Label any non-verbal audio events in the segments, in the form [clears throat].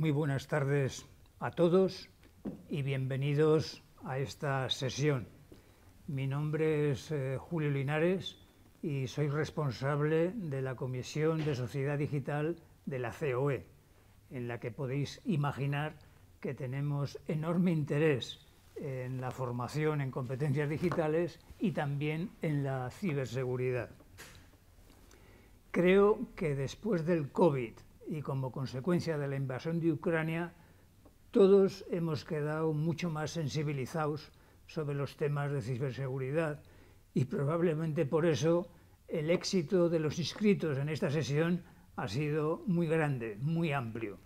Muy buenas tardes a todos y bienvenidos a esta sesión. Mi nombre es eh, Julio Linares y soy responsable de la Comisión de Sociedad Digital de la COE, en la que podéis imaginar que tenemos enorme interés en la formación en competencias digitales y también en la ciberseguridad. Creo que después del COVID y como consecuencia de la invasión de Ucrania, todos hemos quedado mucho más sensibilizados sobre los temas de ciberseguridad y probablemente por eso el éxito de los inscritos en esta sesión ha sido muy grande, muy amplio.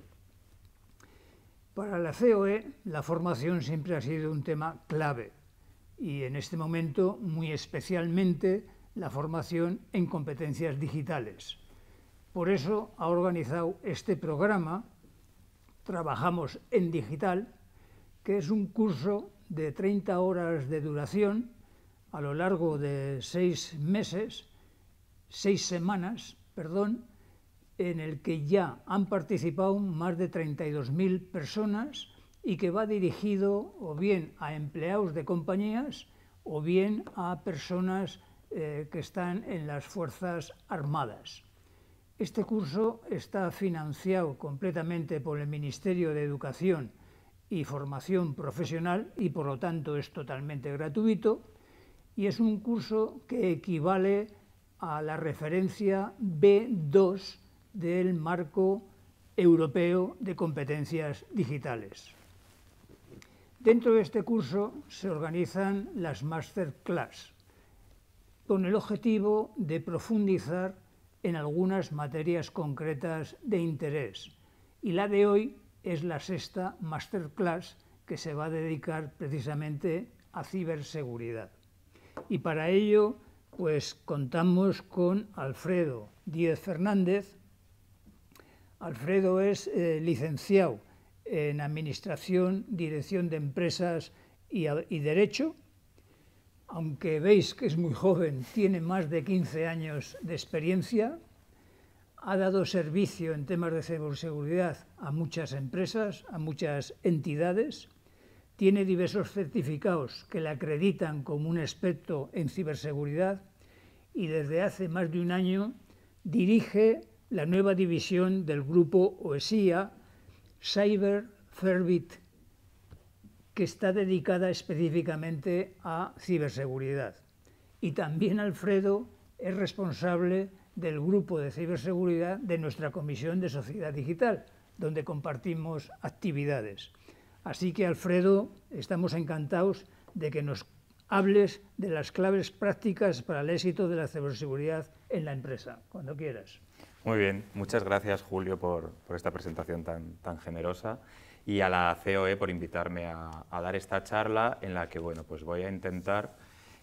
Para la COE la formación siempre ha sido un tema clave y en este momento muy especialmente la formación en competencias digitales. Por eso ha organizado este programa, Trabajamos en Digital, que es un curso de 30 horas de duración a lo largo de seis meses, seis semanas, perdón, en el que ya han participado más de 32.000 personas y que va dirigido o bien a empleados de compañías o bien a personas eh, que están en las Fuerzas Armadas. Este curso está financiado completamente por el Ministerio de Educación y Formación Profesional y por lo tanto es totalmente gratuito y es un curso que equivale a la referencia B2 del marco europeo de competencias digitales. Dentro de este curso se organizan las masterclass con el objetivo de profundizar en algunas materias concretas de interés. Y la de hoy es la sexta masterclass que se va a dedicar precisamente a ciberseguridad. Y para ello, pues contamos con Alfredo Díez Fernández. Alfredo es eh, licenciado en Administración, Dirección de Empresas y Derecho aunque veis que es muy joven, tiene más de 15 años de experiencia, ha dado servicio en temas de ciberseguridad a muchas empresas, a muchas entidades, tiene diversos certificados que le acreditan como un experto en ciberseguridad y desde hace más de un año dirige la nueva división del grupo OESIA, Cyber que está dedicada específicamente a ciberseguridad. Y también Alfredo es responsable del grupo de ciberseguridad de nuestra Comisión de Sociedad Digital, donde compartimos actividades. Así que, Alfredo, estamos encantados de que nos hables de las claves prácticas para el éxito de la ciberseguridad en la empresa, cuando quieras. Muy bien, muchas gracias Julio por, esta presentación tan generosa y a la COE por invitarme a, dar esta charla en la que bueno, pues voy a intentar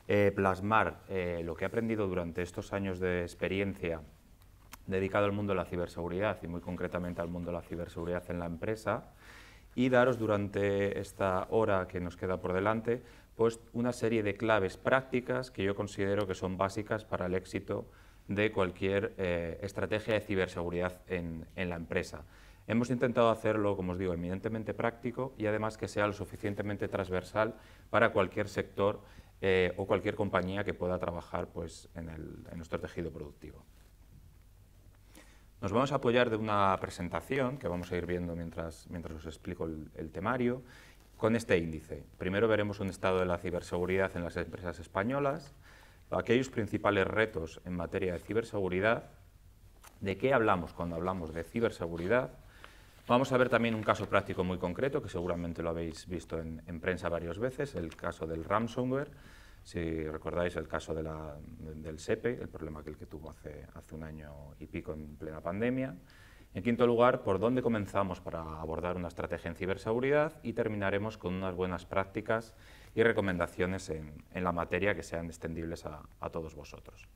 eh, plasmar eh, lo que he aprendido durante estos años de experiencia dedicado al mundo de la ciberseguridad y muy concretamente al mundo de la ciberseguridad en la empresa y daros durante esta hora que nos queda por delante pues una serie de claves prácticas que yo considero que son básicas para el éxito de cualquier eh, estrategia de ciberseguridad en la empresa. Hemos intentado hacerlo, como os digo, eminentemente práctico y además que sea lo suficientemente transversal para cualquier sector eh, o cualquier compañía que pueda trabajar pues, en, nuestro tejido productivo. Nos vamos a apoyar de una presentación que vamos a ir viendo mientras, mientras os explico el, temario con este índice. Primero veremos un estado de la ciberseguridad en las empresas españolas, aquellos principales retos en materia de ciberseguridad, de qué hablamos cuando hablamos de ciberseguridad, Vamos a ver también un caso práctico muy concreto, que seguramente lo habéis visto en, prensa varias veces, el caso del ransomware. Si recordáis el caso del SEPE, el problema que, que tuvo hace, un año y pico en plena pandemia. En quinto lugar, por dónde comenzamos para abordar una estrategia en ciberseguridad y terminaremos con unas buenas prácticas y recomendaciones en, la materia que sean extendibles a todos vosotros.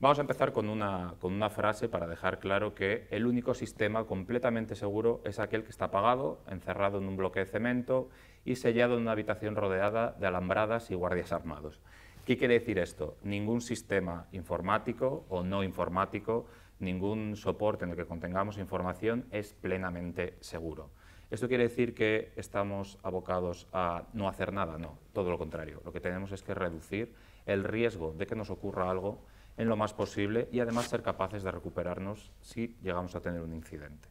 Vamos a empezar con una, con una frase para dejar claro que el único sistema completamente seguro es aquel que está apagado, encerrado en un bloque de cemento y sellado en una habitación rodeada de alambradas y guardias armados. ¿Qué quiere decir esto? Ningún sistema informático o no informático, ningún soporte en el que contengamos información es plenamente seguro. ¿Esto quiere decir que estamos abocados a no hacer nada? No, todo lo contrario. Lo que tenemos es que reducir el riesgo de que nos ocurra algo en lo más posible y además ser capaces de recuperarnos si llegamos a tener un incidente.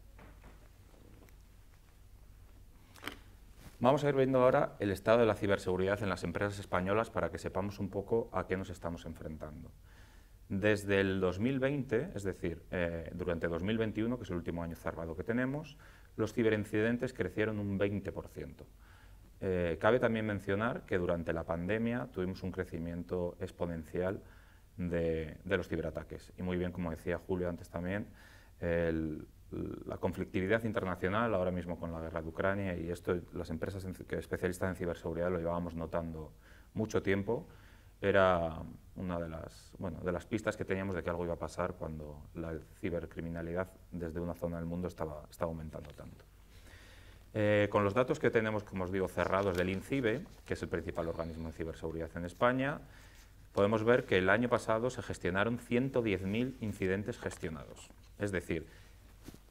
Vamos a ir viendo ahora el estado de la ciberseguridad en las empresas españolas para que sepamos un poco a qué nos estamos enfrentando. Desde el 2020, es decir, eh, durante 2021, que es el último año cerrado que tenemos, los ciberincidentes crecieron un 20%. Eh, cabe también mencionar que durante la pandemia tuvimos un crecimiento exponencial de, los ciberataques. Y muy bien, como decía Julio antes también, la conflictividad internacional ahora mismo con la guerra de Ucrania y esto las empresas especialistas en ciberseguridad lo llevábamos notando mucho tiempo era una de las, de las pistas que teníamos de que algo iba a pasar cuando la cibercriminalidad desde una zona del mundo estaba, aumentando tanto. Eh, con los datos que tenemos, como os digo, cerrados del INCIBE, que es el principal organismo de ciberseguridad en España, podemos ver que el año pasado se gestionaron 110.000 incidentes gestionados. Es decir,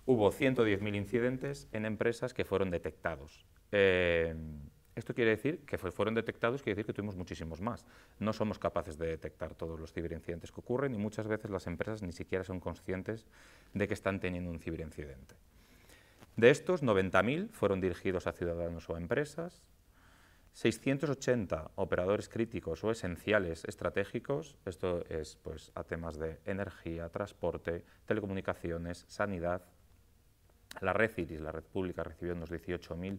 hubo 110.000 incidentes en empresas que fueron detectados. Em, esto quiere decir que fueron detectados, quiere decir que tuvimos muchísimos más. No somos capaces de detectar todos los ciberincidentes que ocurren y muchas veces las empresas ni siquiera son conscientes de que están teniendo un ciberincidente. De estos, 90.000 fueron dirigidos a ciudadanos o a empresas, 680 operadores críticos o esenciales estratégicos, esto es pues, a temas de energía, transporte, telecomunicaciones, sanidad, la red IRIS, la red pública, recibió unos 18.000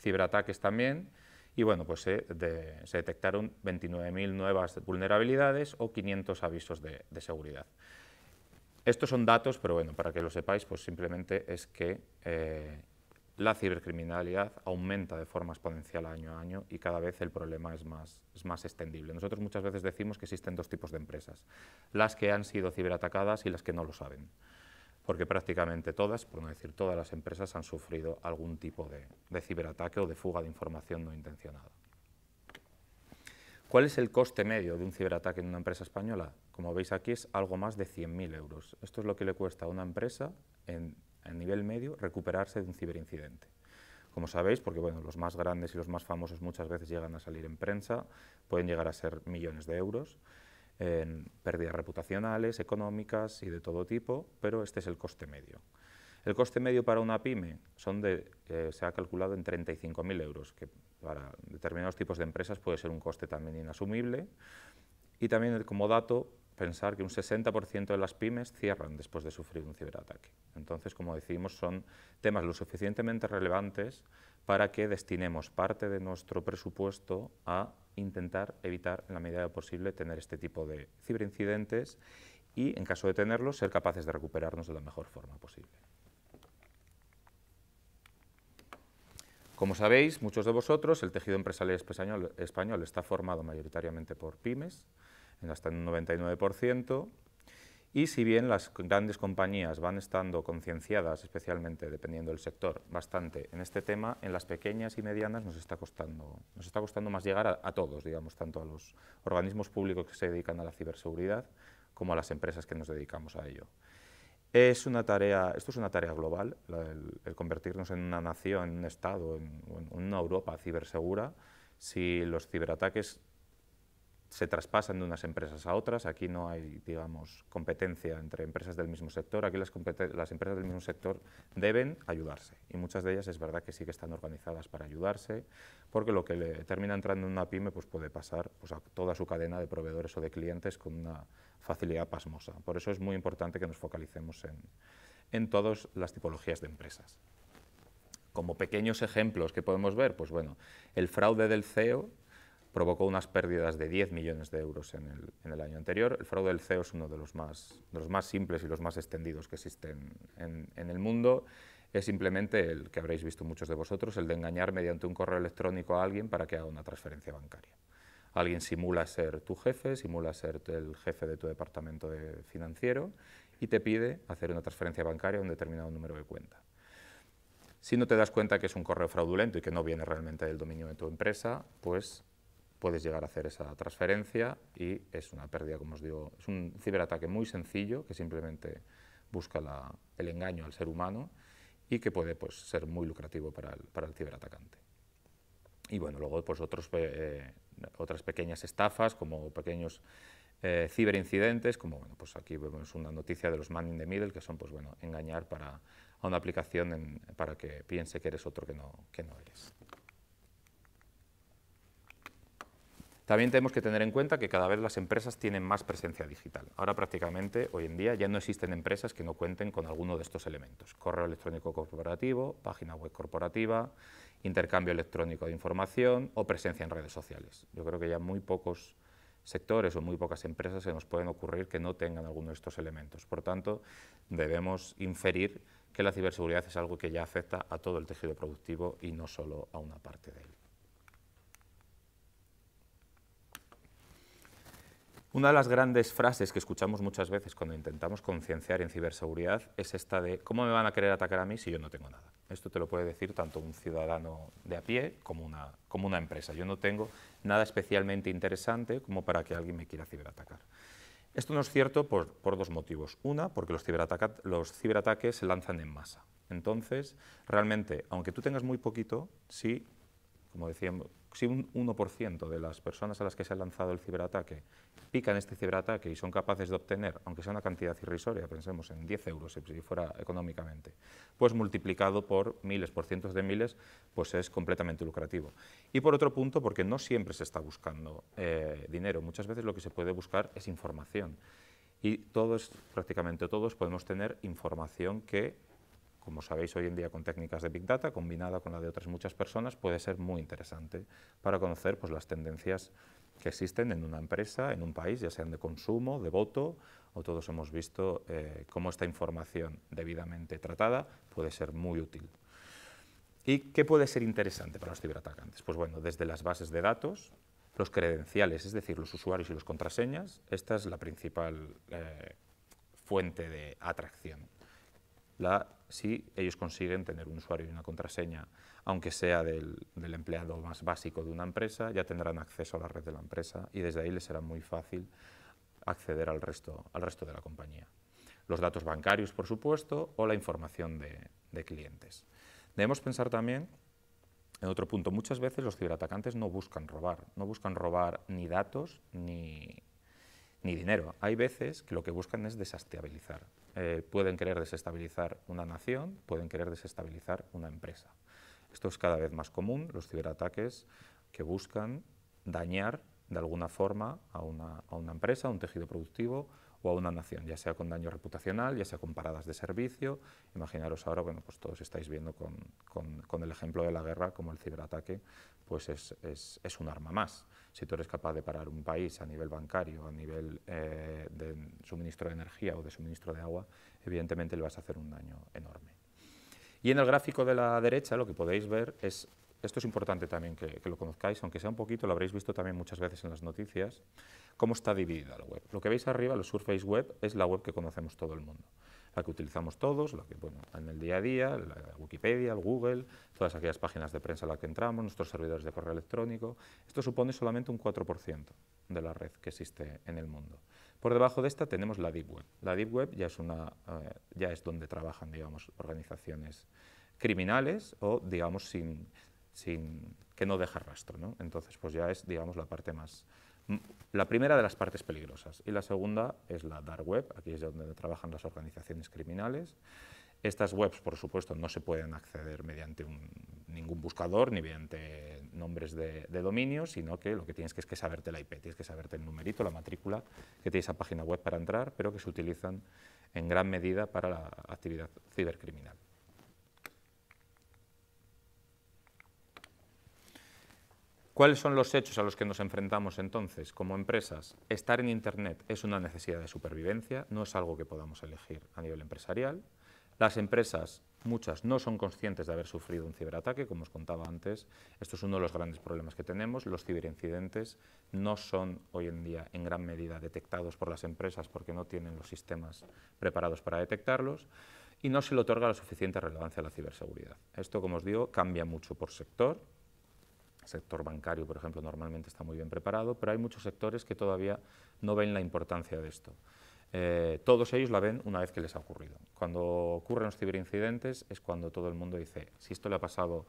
ciberataques también, y bueno, pues se, detectaron 29.000 nuevas vulnerabilidades o 500 avisos de, seguridad. Estos son datos, pero bueno, para que lo sepáis, pues simplemente es que eh, la cibercriminalidad aumenta de forma exponencial año a año y cada vez el problema es más, más extendible. Nosotros muchas veces decimos que existen dos tipos de empresas, las que han sido ciberatacadas y las que no lo saben, porque prácticamente todas, por no decir todas las empresas, han sufrido algún tipo de, de ciberataque o de fuga de información no intencionada. ¿Cuál es el coste medio de un ciberataque en una empresa española? Como veis aquí es algo más de 100.000 euros. Esto es lo que le cuesta a una empresa en en nivel medio, recuperarse de un ciberincidente. Como sabéis, porque bueno, los más grandes y los más famosos muchas veces llegan a salir en prensa, pueden llegar a ser millones de euros en pérdidas reputacionales, económicas y de todo tipo, pero este es el coste medio. El coste medio para una pyme son eh, se ha calculado en 35.000 euros, que para determinados tipos de empresas puede ser un coste también inasumible. Y también como dato, pensar que un 60% de las pymes cierran después de sufrir un ciberataque. Entonces, como decimos, son temas lo suficientemente relevantes para que destinemos parte de nuestro presupuesto a intentar evitar en la medida de posible tener este tipo de ciberincidentes y, en caso de tenerlos, ser capaces de recuperarnos de la mejor forma posible. Como sabéis, muchos de vosotros, el tejido empresarial español está formado mayoritariamente por pymes, hasta en un 99%, y si bien las grandes compañías van estando concienciadas, especialmente dependiendo del sector, bastante en este tema, en las pequeñas y medianas nos está costando, nos está costando más llegar a, todos, digamos, tanto a los organismos públicos que se dedican a la ciberseguridad como a las empresas que nos dedicamos a ello. Es una tarea, esto es una tarea global, el, convertirnos en una nación, en un Estado, en, en una Europa cibersegura. Si los ciberataques se traspasan de unas empresas a otras. Aquí no hay, digamos, competencia entre empresas del mismo sector. Aquí las, empresas del mismo sector deben ayudarse. Y muchas de ellas es verdad que sí que están organizadas para ayudarse, porque lo que le termina entrando en una pyme pues puede pasar pues, a toda su cadena de proveedores o de clientes con una facilidad pasmosa. Por eso es muy importante que nos focalicemos en, en todas las tipologías de empresas. Como pequeños ejemplos que podemos ver, pues bueno, el fraude del CEO provocó unas pérdidas de 10 millones de euros en el, año anterior. El fraude del CEO es uno de los, más, los más simples y los más extendidos que existen en, el mundo. Es simplemente el que habréis visto muchos de vosotros, el de engañar mediante un correo electrónico a alguien para que haga una transferencia bancaria. Alguien simula ser tu jefe, simula ser el jefe de tu departamento de financiero y te pide hacer una transferencia bancaria a un determinado número de cuenta. Si no te das cuenta que es un correo fraudulento y que no viene realmente del dominio de tu empresa, pues puedes llegar a hacer esa transferencia y es una pérdida, como os digo, es un ciberataque muy sencillo que simplemente busca el engaño al ser humano y que puede pues, ser muy lucrativo para el, para el ciberatacante. Y bueno, luego pues, otros, eh, otras pequeñas estafas como pequeños eh, ciberincidentes, como bueno, pues aquí vemos una noticia de los man in the middle, que son pues, bueno, engañar a una aplicación para que piense que eres otro que no, que no eres. También tenemos que tener en cuenta que cada vez las empresas tienen más presencia digital. Ahora prácticamente, hoy en día, ya no existen empresas que no cuenten con alguno de estos elementos. Correo electrónico corporativo, página web corporativa, intercambio electrónico de información o presencia en redes sociales. Yo creo que ya muy pocos sectores o muy pocas empresas se nos pueden ocurrir que no tengan alguno de estos elementos. Por tanto, debemos inferir que la ciberseguridad es algo que ya afecta a todo el tejido productivo y no solo a una parte de él. Una de las grandes frases que escuchamos muchas veces cuando intentamos concienciar en ciberseguridad es esta de ¿cómo me van a querer atacar a mí si yo no tengo nada? Esto te lo puede decir tanto un ciudadano de a pie como una, empresa. Yo no tengo nada especialmente interesante como para que alguien me quiera ciberatacar. Esto no es cierto por, dos motivos. Una, porque los, los ciberataques se lanzan en masa. Entonces, realmente, aunque tú tengas muy poquito, sí, como decíamos, si un 1% de las personas a las que se ha lanzado el ciberataque pican este ciberataque y son capaces de obtener, aunque sea una cantidad irrisoria, pensemos en 10 euros si fuera económicamente, pues multiplicado por miles, por cientos de miles, pues es completamente lucrativo. Y por otro punto, porque no siempre se está buscando eh, dinero, muchas veces lo que se puede buscar es información. Y todos, prácticamente todos, podemos tener información que como sabéis hoy en día con técnicas de Big Data, combinada con la de otras muchas personas, puede ser muy interesante para conocer pues, las tendencias que existen en una empresa, en un país, ya sean de consumo, de voto, o todos hemos visto eh, cómo esta información debidamente tratada puede ser muy útil. ¿Y qué puede ser interesante para los ciberatacantes? Pues bueno, desde las bases de datos, los credenciales, es decir, los usuarios y las contraseñas, esta es la principal eh, fuente de atracción si ellos consiguen tener un usuario y una contraseña, aunque sea del, empleado más básico de una empresa, ya tendrán acceso a la red de la empresa y desde ahí les será muy fácil acceder al resto, al resto de la compañía. Los datos bancarios, por supuesto, o la información de, clientes. Debemos pensar también en otro punto, muchas veces los ciberatacantes no buscan robar, no buscan robar ni datos ni, ni dinero. Hay veces que lo que buscan es desestabilizar. Eh, pueden querer desestabilizar una nación, pueden querer desestabilizar una empresa. Esto es cada vez más común, los ciberataques que buscan dañar de alguna forma a una, a una empresa, a un tejido productivo, o a una nación, ya sea con daño reputacional, ya sea con paradas de servicio. Imaginaros ahora, bueno, pues todos estáis viendo con, el ejemplo de la guerra, como el ciberataque, pues es, un arma más. Si tú eres capaz de parar un país a nivel bancario, a nivel eh, de suministro de energía o de suministro de agua, evidentemente le vas a hacer un daño enorme. Y en el gráfico de la derecha lo que podéis ver es esto es importante también que, lo conozcáis, aunque sea un poquito, lo habréis visto también muchas veces en las noticias, cómo está dividida la web. Lo que veis arriba, la Surface Web, es la web que conocemos todo el mundo, la que utilizamos todos, la que, bueno, en el día a día, la Wikipedia, el Google, todas aquellas páginas de prensa a las que entramos, nuestros servidores de correo electrónico. Esto supone solamente un 4% de la red que existe en el mundo. Por debajo de esta tenemos la Deep Web. La Deep Web ya es, una, eh, ya es donde trabajan, digamos, organizaciones criminales o, digamos, sin, sin, que no deja rastro. Entonces, pues ya es, digamos, la parte más... La primera de las partes peligrosas y la segunda es la dark web, aquí es donde trabajan las organizaciones criminales. Estas webs, por supuesto, no se pueden acceder mediante ningún buscador ni mediante nombres de, dominio, sino que lo que tienes que es que saberte la IP, tienes que saberte el numerito, la matrícula que tienes esa página web para entrar, pero que se utilizan en gran medida para la actividad cibercriminal. ¿Cuáles son los hechos a los que nos enfrentamos entonces como empresas? Estar en Internet es una necesidad de supervivencia, no es algo que podamos elegir a nivel empresarial. Las empresas, muchas, no son conscientes de haber sufrido un ciberataque, como os contaba antes. Esto es uno de los grandes problemas que tenemos. Los ciberincidentes no son hoy en día en gran medida detectados por las empresas porque no tienen los sistemas preparados para detectarlos y no se le otorga la suficiente relevancia a la ciberseguridad. Esto, como os digo, cambia mucho por sector, el sector bancario, por ejemplo, normalmente está muy bien preparado, pero hay muchos sectores que todavía no ven la importancia de esto. Eh, todos ellos la ven una vez que les ha ocurrido. Cuando ocurren los ciberincidentes es cuando todo el mundo dice, si esto le ha pasado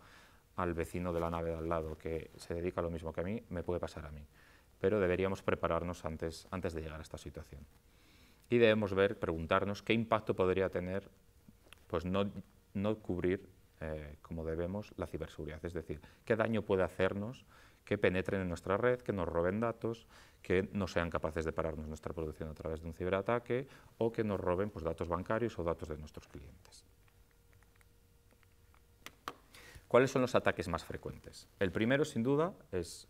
al vecino de la nave de al lado que se dedica a lo mismo que a mí, me puede pasar a mí. Pero deberíamos prepararnos antes, antes de llegar a esta situación. Y debemos ver, preguntarnos qué impacto podría tener pues no, no cubrir eh, como debemos la ciberseguridad, es decir, qué daño puede hacernos que penetren en nuestra red, que nos roben datos, que no sean capaces de pararnos nuestra producción a través de un ciberataque o que nos roben pues, datos bancarios o datos de nuestros clientes. ¿Cuáles son los ataques más frecuentes? El primero, sin duda, es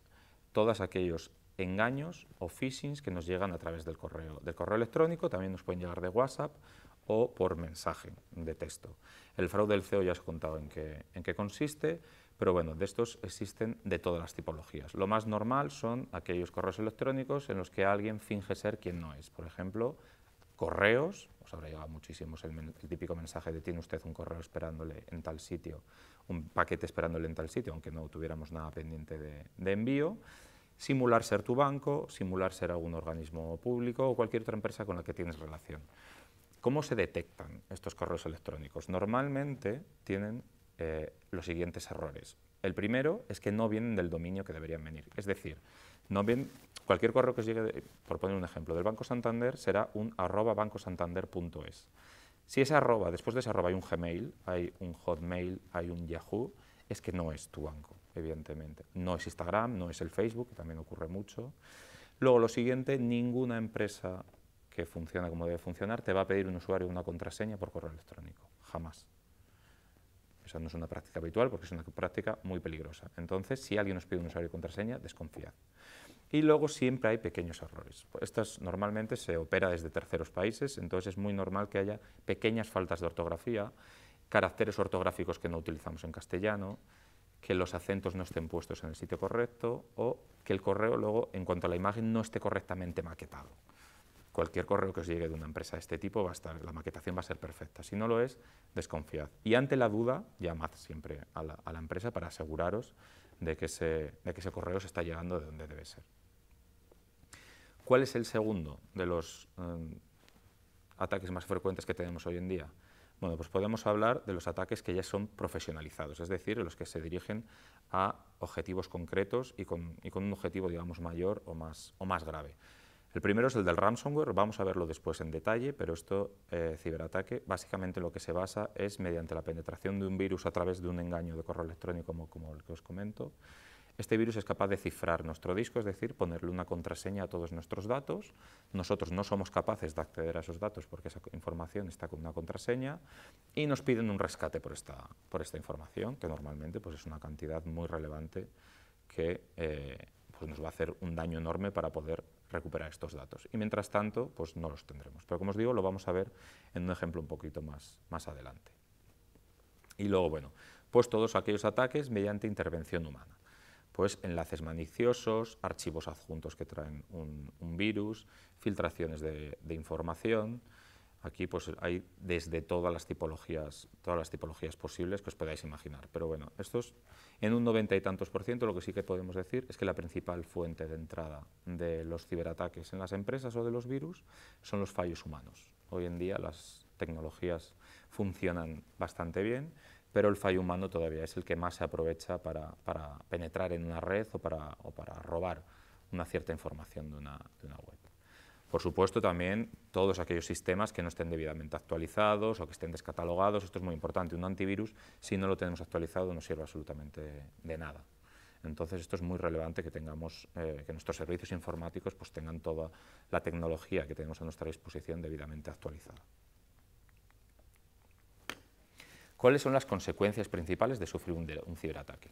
todos aquellos engaños o phishing que nos llegan a través del correo, del correo electrónico, también nos pueden llegar de WhatsApp, o por mensaje de texto. El fraude del CEO ya os he contado en qué, consiste, pero bueno, de estos existen de todas las tipologías. Lo más normal son aquellos correos electrónicos en los que alguien finge ser quien no es. Por ejemplo, correos, os habrá llegado muchísimos el, típico mensaje de tiene usted un correo esperándole en tal sitio, un paquete esperándole en tal sitio, aunque no tuviéramos nada pendiente de, de envío. Simular ser tu banco, simular ser algún organismo público o cualquier otra empresa con la que tienes relación. ¿Cómo se detectan estos correos electrónicos? Normalmente tienen eh, los siguientes errores. El primero es que no vienen del dominio que deberían venir. Es decir, no cualquier correo que llegue, por poner un ejemplo, del Banco Santander será un arroba bancosantander.es. Si ese arroba, después de ese arroba hay un Gmail, hay un Hotmail, hay un Yahoo, es que no es tu banco, evidentemente. No es Instagram, no es el Facebook, que también ocurre mucho. Luego, lo siguiente, ninguna empresa que funciona como debe funcionar, te va a pedir un usuario una contraseña por correo electrónico. Jamás. Esa no es una práctica habitual porque es una práctica muy peligrosa. Entonces, si alguien nos pide un usuario y contraseña, desconfiad. Y luego siempre hay pequeños errores. Estas normalmente se opera desde terceros países, entonces es muy normal que haya pequeñas faltas de ortografía, caracteres ortográficos que no utilizamos en castellano, que los acentos no estén puestos en el sitio correcto o que el correo luego, en cuanto a la imagen, no esté correctamente maquetado cualquier correo que os llegue de una empresa de este tipo, va a estar, la maquetación va a ser perfecta. Si no lo es, desconfiad. Y ante la duda, llamad siempre a la, empresa para aseguraros de que, ese, correo se está llegando de donde debe ser. ¿Cuál es el segundo de los em, ataques más frecuentes que tenemos hoy en día? Bueno, pues podemos hablar de los ataques que ya son profesionalizados, es decir, los que se dirigen a objetivos concretos y con, un objetivo, digamos, mayor o más grave. El primero es el del ransomware, vamos a verlo después en detalle, pero esto, eh, ciberataque, básicamente lo que se basa es mediante la penetración de un virus a través de un engaño de correo electrónico como, como el que os comento. Este virus es capaz de cifrar nuestro disco, es decir, ponerle una contraseña a todos nuestros datos. Nosotros no somos capaces de acceder a esos datos porque esa información está con una contraseña y nos piden un rescate por esta, por esta información, que normalmente pues, es una cantidad muy relevante que... Eh, nos va a hacer un daño enorme para poder recuperar estos datos. Y mientras tanto, pues no los tendremos. Pero como os digo, lo vamos a ver en un ejemplo un poquito más, adelante. Y luego, bueno, pues todos aquellos ataques mediante intervención humana. Pues enlaces maliciosos, archivos adjuntos que traen un, virus, filtraciones de información, Aquí pues, hay desde todas las tipologías, todas las tipologías posibles que os podáis imaginar. Pero bueno, esto en un noventa y tantos por ciento lo que sí que podemos decir es que la principal fuente de entrada de los ciberataques en las empresas o de los virus son los fallos humanos. Hoy en día las tecnologías funcionan bastante bien, pero el fallo humano todavía es el que más se aprovecha para, penetrar en una red o para, robar una cierta información de una web. Por supuesto, también todos aquellos sistemas que no estén debidamente actualizados o que estén descatalogados, esto es muy importante, un antivirus, si no lo tenemos actualizado, no sirve absolutamente de nada. Entonces, esto es muy relevante que tengamos, eh, que nuestros servicios informáticos pues, tengan toda la tecnología que tenemos a nuestra disposición debidamente actualizada. ¿Cuáles son las consecuencias principales de sufrir un ciberataque?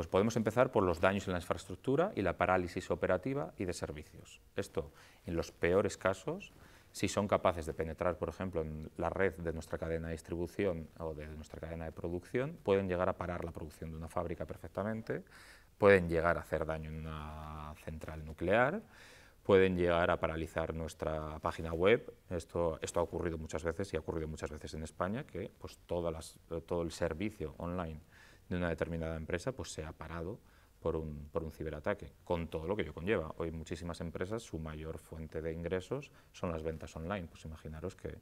Pues podemos empezar por los daños en la infraestructura y la parálisis operativa y de servicios. Esto, en los peores casos, si son capaces de penetrar, por ejemplo, en la red de nuestra cadena de distribución o de nuestra cadena de producción, pueden llegar a parar la producción de una fábrica perfectamente, pueden llegar a hacer daño en una central nuclear, pueden llegar a paralizar nuestra página web. Esto, esto ha ocurrido muchas veces y ha ocurrido muchas veces en España, que pues, todas todo el servicio online de una determinada empresa pues ha parado por un, por un ciberataque, con todo lo que ello conlleva. Hoy muchísimas empresas, su mayor fuente de ingresos son las ventas online. Pues imaginaros que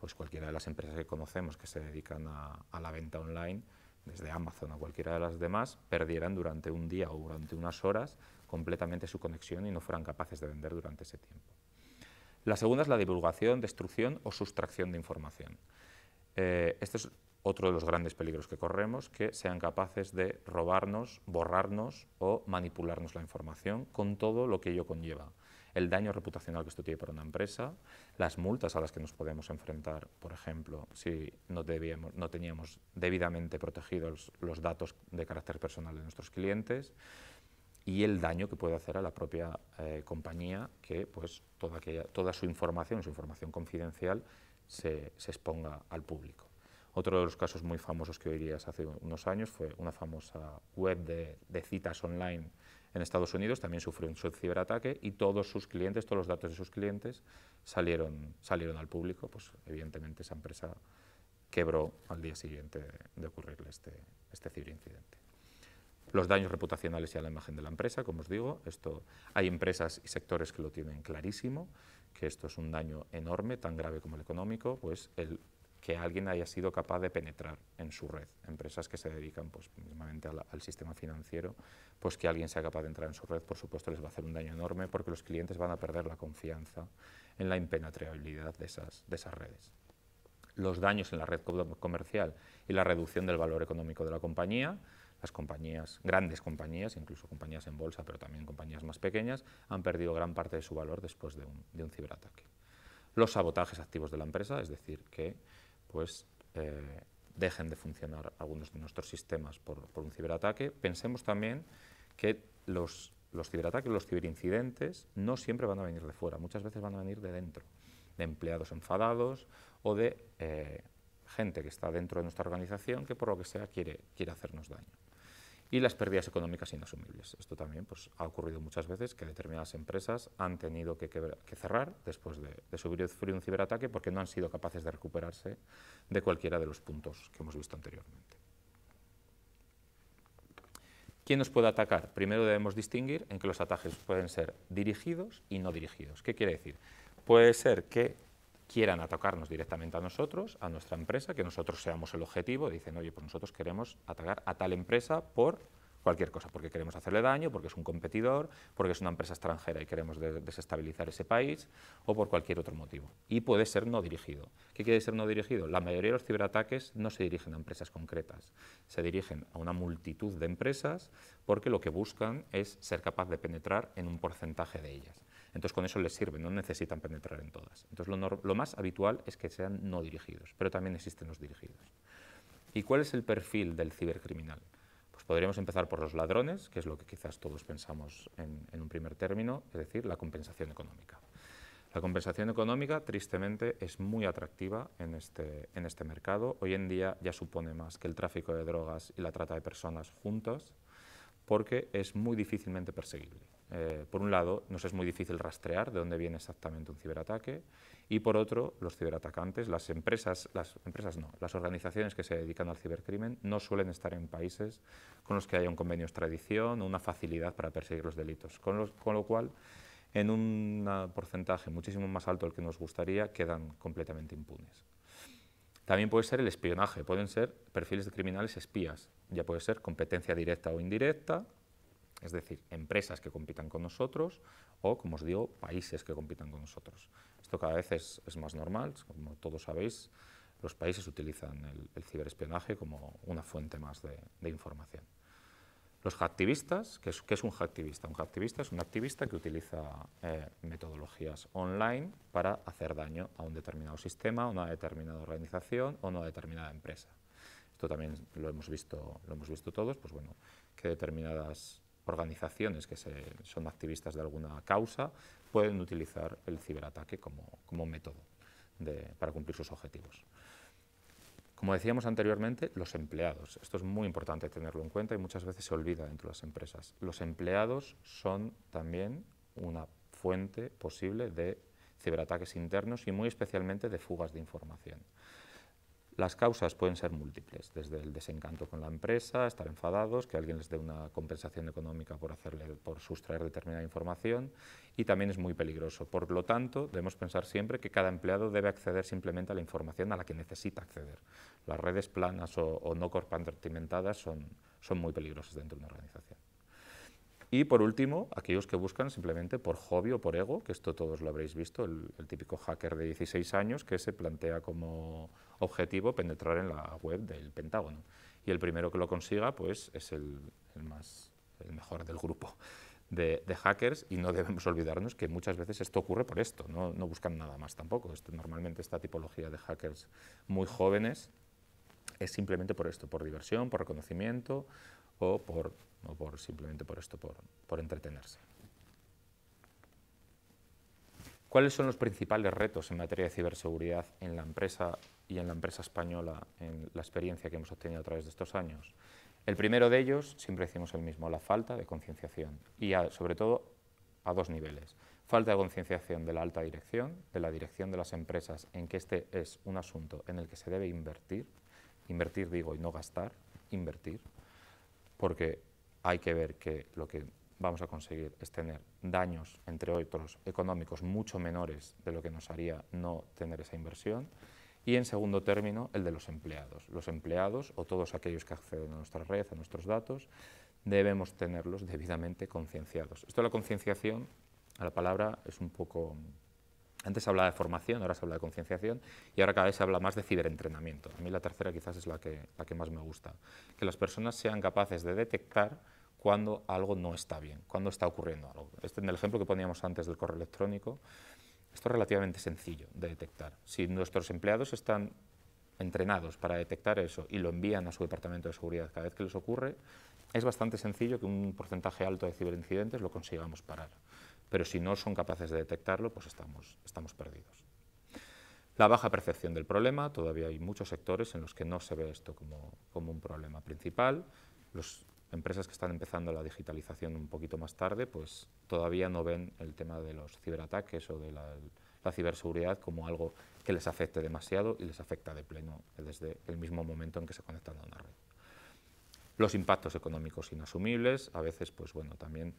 pues cualquiera de las empresas que conocemos que se dedican a, a la venta online, desde Amazon a cualquiera de las demás, perdieran durante un día o durante unas horas completamente su conexión y no fueran capaces de vender durante ese tiempo. La segunda es la divulgación, destrucción o sustracción de información. Eh, este es otro de los grandes peligros que corremos, que sean capaces de robarnos, borrarnos o manipularnos la información con todo lo que ello conlleva. El daño reputacional que esto tiene para una empresa, las multas a las que nos podemos enfrentar, por ejemplo, si no, teníamos debidamente protegidos los datos de carácter personal de nuestros clientes, y el daño que puede hacer a la propia eh, compañía que pues, toda, toda su información, su información confidencial, se, exponga al público. Otro de los casos muy famosos que oirías hace unos años fue una famosa web de, citas online en Estados Unidos, también sufrió un ciberataque y todos sus clientes, todos los datos de sus clientes salieron, salieron al público, pues evidentemente esa empresa quebró al día siguiente de, ocurrirle este, este ciberincidente los daños reputacionales y a la imagen de la empresa, como os digo, esto hay empresas y sectores que lo tienen clarísimo, que esto es un daño enorme, tan grave como el económico, pues el que alguien haya sido capaz de penetrar en su red, empresas que se dedican pues al sistema financiero, pues que alguien sea capaz de entrar en su red, por supuesto les va a hacer un daño enorme porque los clientes van a perder la confianza en la impenetrabilidad esas, de esas redes los daños en la red comercial y la reducción del valor económico de la compañía, las compañías, grandes compañías, incluso compañías en bolsa, pero también compañías más pequeñas, han perdido gran parte de su valor después de un, ciberataque. Los sabotajes activos de la empresa, es decir, que pues, eh, dejen de funcionar algunos de nuestros sistemas por, un ciberataque. Pensemos también que los, los ciberataques, los ciberincidentes, no siempre van a venir de fuera, muchas veces van a venir de dentro, de empleados enfadados o de eh, gente que está dentro de nuestra organización que por lo que sea quiere, quiere hacernos daño y las pérdidas económicas inasumibles. Esto también pues, ha ocurrido muchas veces que determinadas empresas han tenido que, cerrar después de, sufrir un ciberataque porque no han sido capaces de recuperarse de cualquiera de los puntos que hemos visto anteriormente. ¿Quién nos puede atacar? Primero debemos distinguir en que los ataques pueden ser dirigidos y no dirigidos. ¿Qué quiere decir? Puede ser que quieran atacarnos directamente a nosotros, a nuestra empresa, que nosotros seamos el objetivo, dicen, oye, pues nosotros queremos atacar a tal empresa por cualquier cosa, porque queremos hacerle daño, porque es un competidor, porque es una empresa extranjera y queremos desestabilizar ese país, o por cualquier otro motivo. Y puede ser no dirigido. ¿Qué quiere ser no dirigido? La mayoría de los ciberataques no se dirigen a empresas concretas, se dirigen a una multitud de empresas porque lo que buscan es ser capaz de penetrar en un porcentaje de ellas. Entonces con eso les sirve, no necesitan penetrar en todas. Entonces lo, más habitual es que sean no dirigidos, pero también existen los dirigidos. ¿Y cuál es el perfil del cibercriminal? Pues podríamos empezar por los ladrones, que es lo que quizás todos pensamos en, un primer término, es decir, la compensación económica. La compensación económica, tristemente, es muy atractiva en este, en este mercado. Hoy en día ya supone más que el tráfico de drogas y la trata de personas juntas, porque es muy difícilmente perseguible. Eh, por un lado, nos es muy difícil rastrear de dónde viene exactamente un ciberataque y por otro, los ciberatacantes, las empresas, las empresas no, las organizaciones que se dedican al cibercrimen no suelen estar en países con los que haya un convenio de extradición o una facilidad para perseguir los delitos, con, con lo cual en un porcentaje muchísimo más alto del que nos gustaría, quedan completamente impunes. También puede ser el espionaje, pueden ser perfiles de criminales espías, ya puede ser competencia directa o indirecta, es decir, empresas que compitan con nosotros o, como os digo, países que compitan con nosotros. Esto cada vez es, más normal, como todos sabéis, los países utilizan el, ciberespionaje como una fuente más de, información. Los hacktivistas, ¿qué es, es un hacktivista? Un hacktivista es un activista que utiliza eh, metodologías online para hacer daño a un determinado sistema, a una determinada organización o a una determinada empresa. Esto también lo hemos visto, lo hemos visto todos, pues bueno, que determinadas organizaciones que son activistas de alguna causa pueden utilizar el ciberataque como, método para cumplir sus objetivos. Como decíamos anteriormente, los empleados. Esto es muy importante tenerlo en cuenta y muchas veces se olvida dentro de las empresas. Los empleados son también una fuente posible de ciberataques internos y muy especialmente de fugas de información. Las causas pueden ser múltiples, desde el desencanto con la empresa, estar enfadados, que alguien les dé una compensación económica por, hacerle, por sustraer determinada información, y también es muy peligroso. Por lo tanto, debemos pensar siempre que cada empleado debe acceder simplemente a la información a la que necesita acceder. Las redes planas o, no compartimentadas son, son muy peligrosas dentro de una organización. Y por último, aquellos que buscan simplemente por hobby o por ego, que esto todos lo habréis visto, el, el típico hacker de 16 años que se plantea como objetivo penetrar en la web del Pentágono. Y el primero que lo consiga pues, es el, más, el mejor del grupo. De, hackers y no debemos olvidarnos que muchas veces esto ocurre por esto, no, buscan nada más tampoco. normalmente esta tipología de hackers muy jóvenes es simplemente por esto, por diversión, por reconocimiento o por, por simplemente por esto, por entretenerse. ¿Cuáles son los principales retos en materia de ciberseguridad en la empresa y en la empresa española, en la experiencia que hemos obtenido a través de estos años? El primero de ellos, siempre decimos el mismo, la falta de concienciación, y sobre todo a dos niveles. Falta de concienciación de la alta dirección, de la dirección de las empresas, en que este es un asunto en el que se debe invertir, invertir digo, y no gastar, invertir, porque hay que ver que lo que vamos a conseguir es tener daños, entre otros, económicos mucho menores de lo que nos haría no tener esa inversión. Y en segundo término, el de los empleados. Los empleados o todos aquellos que acceden a nuestra red, a nuestros datos, debemos tenerlos debidamente concienciados. Esto de la concienciación, a la palabra, es un poco... Antes se hablaba de formación, ahora se habla de concienciación y ahora cada vez se habla más de ciberentrenamiento. A mí la tercera quizás es la que, la que más me gusta. Que las personas sean capaces de detectar cuando algo no está bien, cuando está ocurriendo algo. Este, en el ejemplo que poníamos antes del correo electrónico, esto es relativamente sencillo de detectar. Si nuestros empleados están entrenados para detectar eso y lo envían a su departamento de seguridad cada vez que les ocurre, es bastante sencillo que un porcentaje alto de ciberincidentes lo consigamos parar. Pero si no son capaces de detectarlo, pues estamos, estamos perdidos. La baja percepción del problema, todavía hay muchos sectores en los que no se ve esto como, un problema principal. Los empresas que están empezando la digitalización un poquito más tarde, pues todavía no ven el tema de los ciberataques o de la, ciberseguridad como algo que les afecte demasiado y les afecta de pleno desde el mismo momento en que se conectan a una red. Los impactos económicos inasumibles, a veces, pues bueno, también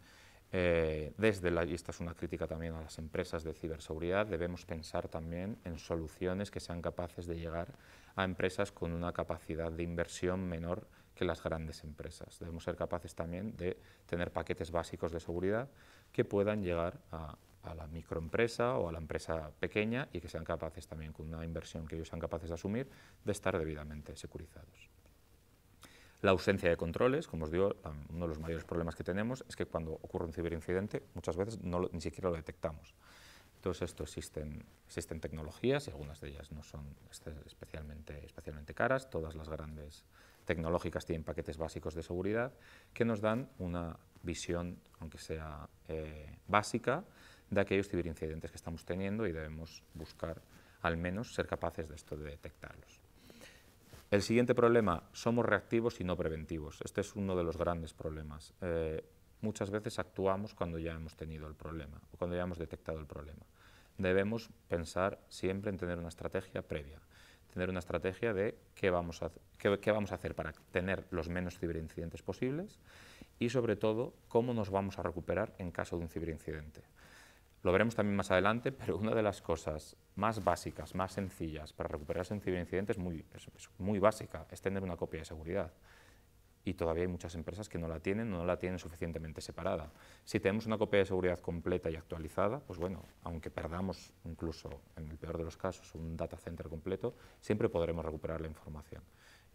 eh, desde la, y esta es una crítica también a las empresas de ciberseguridad, debemos pensar también en soluciones que sean capaces de llegar a empresas con una capacidad de inversión menor las grandes empresas. Debemos ser capaces también de tener paquetes básicos de seguridad que puedan llegar a, la microempresa o a la empresa pequeña y que sean capaces también, con una inversión que ellos sean capaces de asumir, de estar debidamente securizados. La ausencia de controles, como os digo, uno de los mayores problemas que tenemos es que cuando ocurre un ciberincidente muchas veces no ni siquiera lo detectamos. Entonces esto existen, existen tecnologías y algunas de ellas no son especialmente, especialmente caras, todas las grandes tecnológicas tienen paquetes básicos de seguridad que nos dan una visión, aunque sea eh, básica, de aquellos ciberincidentes que estamos teniendo y debemos buscar al menos ser capaces de esto de detectarlos. El siguiente problema, somos reactivos y no preventivos. Este es uno de los grandes problemas. Eh, muchas veces actuamos cuando ya hemos tenido el problema o cuando ya hemos detectado el problema. Debemos pensar siempre en tener una estrategia previa tener una estrategia de qué vamos a, qué, vamos a hacer para tener los menos ciberincidentes posibles y sobre todo cómo nos vamos a recuperar en caso de un ciberincidente. Lo veremos también más adelante, [laughs] pero una de las cosas más básicas, más sencillas para recuperarse en ciberincidentes, es muy, es muy básica, es tener una copia de seguridad y todavía hay muchas empresas que no la tienen, no la tienen suficientemente separada. Si tenemos una copia de seguridad completa y actualizada, pues bueno, aunque perdamos incluso, en el peor de los casos, un data center completo, siempre podremos recuperar la información.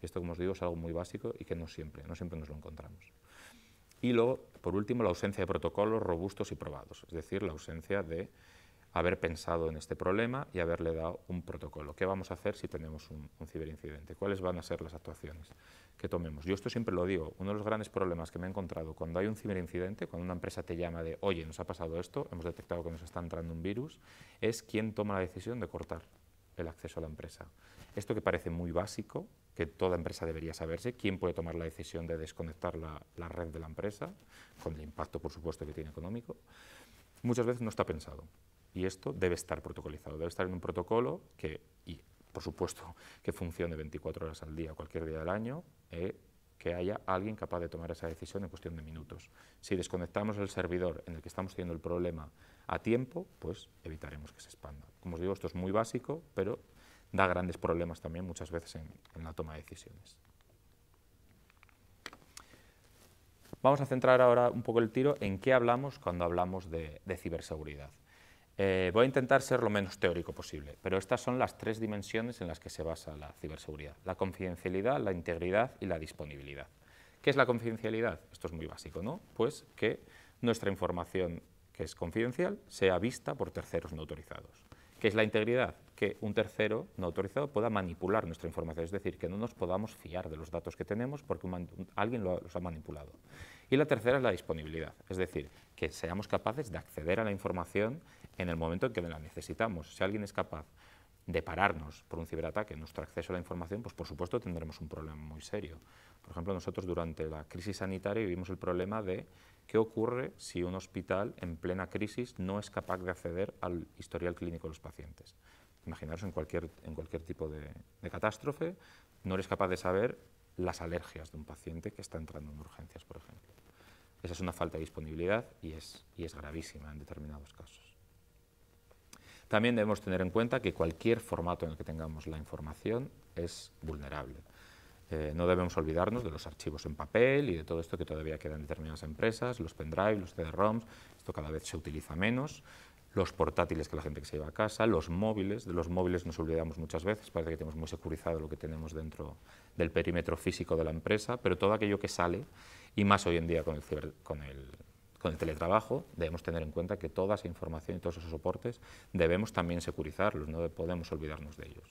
esto, como os digo, es algo muy básico y que no siempre, no siempre nos lo encontramos. Y luego, por último, la ausencia de protocolos robustos y probados, es decir, la ausencia de haber pensado en este problema y haberle dado un protocolo. ¿Qué vamos a hacer si tenemos un, un ciberincidente? ¿Cuáles van a ser las actuaciones? que tomemos. Yo esto siempre lo digo, uno de los grandes problemas que me he encontrado cuando hay un ciberincidente, cuando una empresa te llama de, oye, nos ha pasado esto, hemos detectado que nos está entrando un virus, es quién toma la decisión de cortar el acceso a la empresa. Esto que parece muy básico, que toda empresa debería saberse, quién puede tomar la decisión de desconectar la, red de la empresa, con el impacto, por supuesto, que tiene económico, muchas veces no está pensado. Y esto debe estar protocolizado, debe estar en un protocolo que, y por supuesto, que funcione 24 horas al día, cualquier día del año, eh, que haya alguien capaz de tomar esa decisión en cuestión de minutos. Si desconectamos el servidor en el que estamos teniendo el problema a tiempo, pues evitaremos que se expanda. Como os digo, esto es muy básico, pero da grandes problemas también muchas veces en, la toma de decisiones. Vamos a centrar ahora un poco el tiro en qué hablamos cuando hablamos de ciberseguridad. Eh, voy a intentar ser lo menos teórico posible, pero estas son las tres dimensiones en las que se basa la ciberseguridad. La confidencialidad, la integridad y la disponibilidad. ¿Qué es la confidencialidad? Esto es muy básico, ¿no? Pues que nuestra información que es confidencial sea vista por terceros no autorizados. ¿Qué es la integridad? Que un tercero no autorizado pueda manipular nuestra información, es decir, que no nos podamos fiar de los datos que tenemos porque alguien los ha manipulado. Y la tercera es la disponibilidad, es decir, que seamos capaces de acceder a la información en el momento en que la necesitamos. Si alguien es capaz de pararnos por un ciberataque nuestro acceso a la información, pues por supuesto tendremos un problema muy serio. Por ejemplo, nosotros durante la crisis sanitaria vivimos el problema de qué ocurre si un hospital en plena crisis no es capaz de acceder al historial clínico de los pacientes. Imaginaros en cualquier, en cualquier tipo de, de catástrofe, no eres capaz de saber las alergias de un paciente que está entrando en urgencias, por ejemplo. Esa es una falta de disponibilidad y es, y es gravísima en determinados casos. También debemos tener en cuenta que cualquier formato en el que tengamos la información es vulnerable. Eh, no debemos olvidarnos de los archivos en papel y de todo esto que todavía quedan en determinadas empresas, los pendrive, los CD-ROMs, esto cada vez se utiliza menos, los portátiles que la gente que se lleva a casa, los móviles, de los móviles nos olvidamos muchas veces, parece que tenemos muy securizado lo que tenemos dentro del perímetro físico de la empresa, pero todo aquello que sale, y más hoy en día con el, con el en el teletrabajo debemos tener en cuenta que toda esa información y todos esos soportes debemos también securizarlos, no podemos olvidarnos de ellos.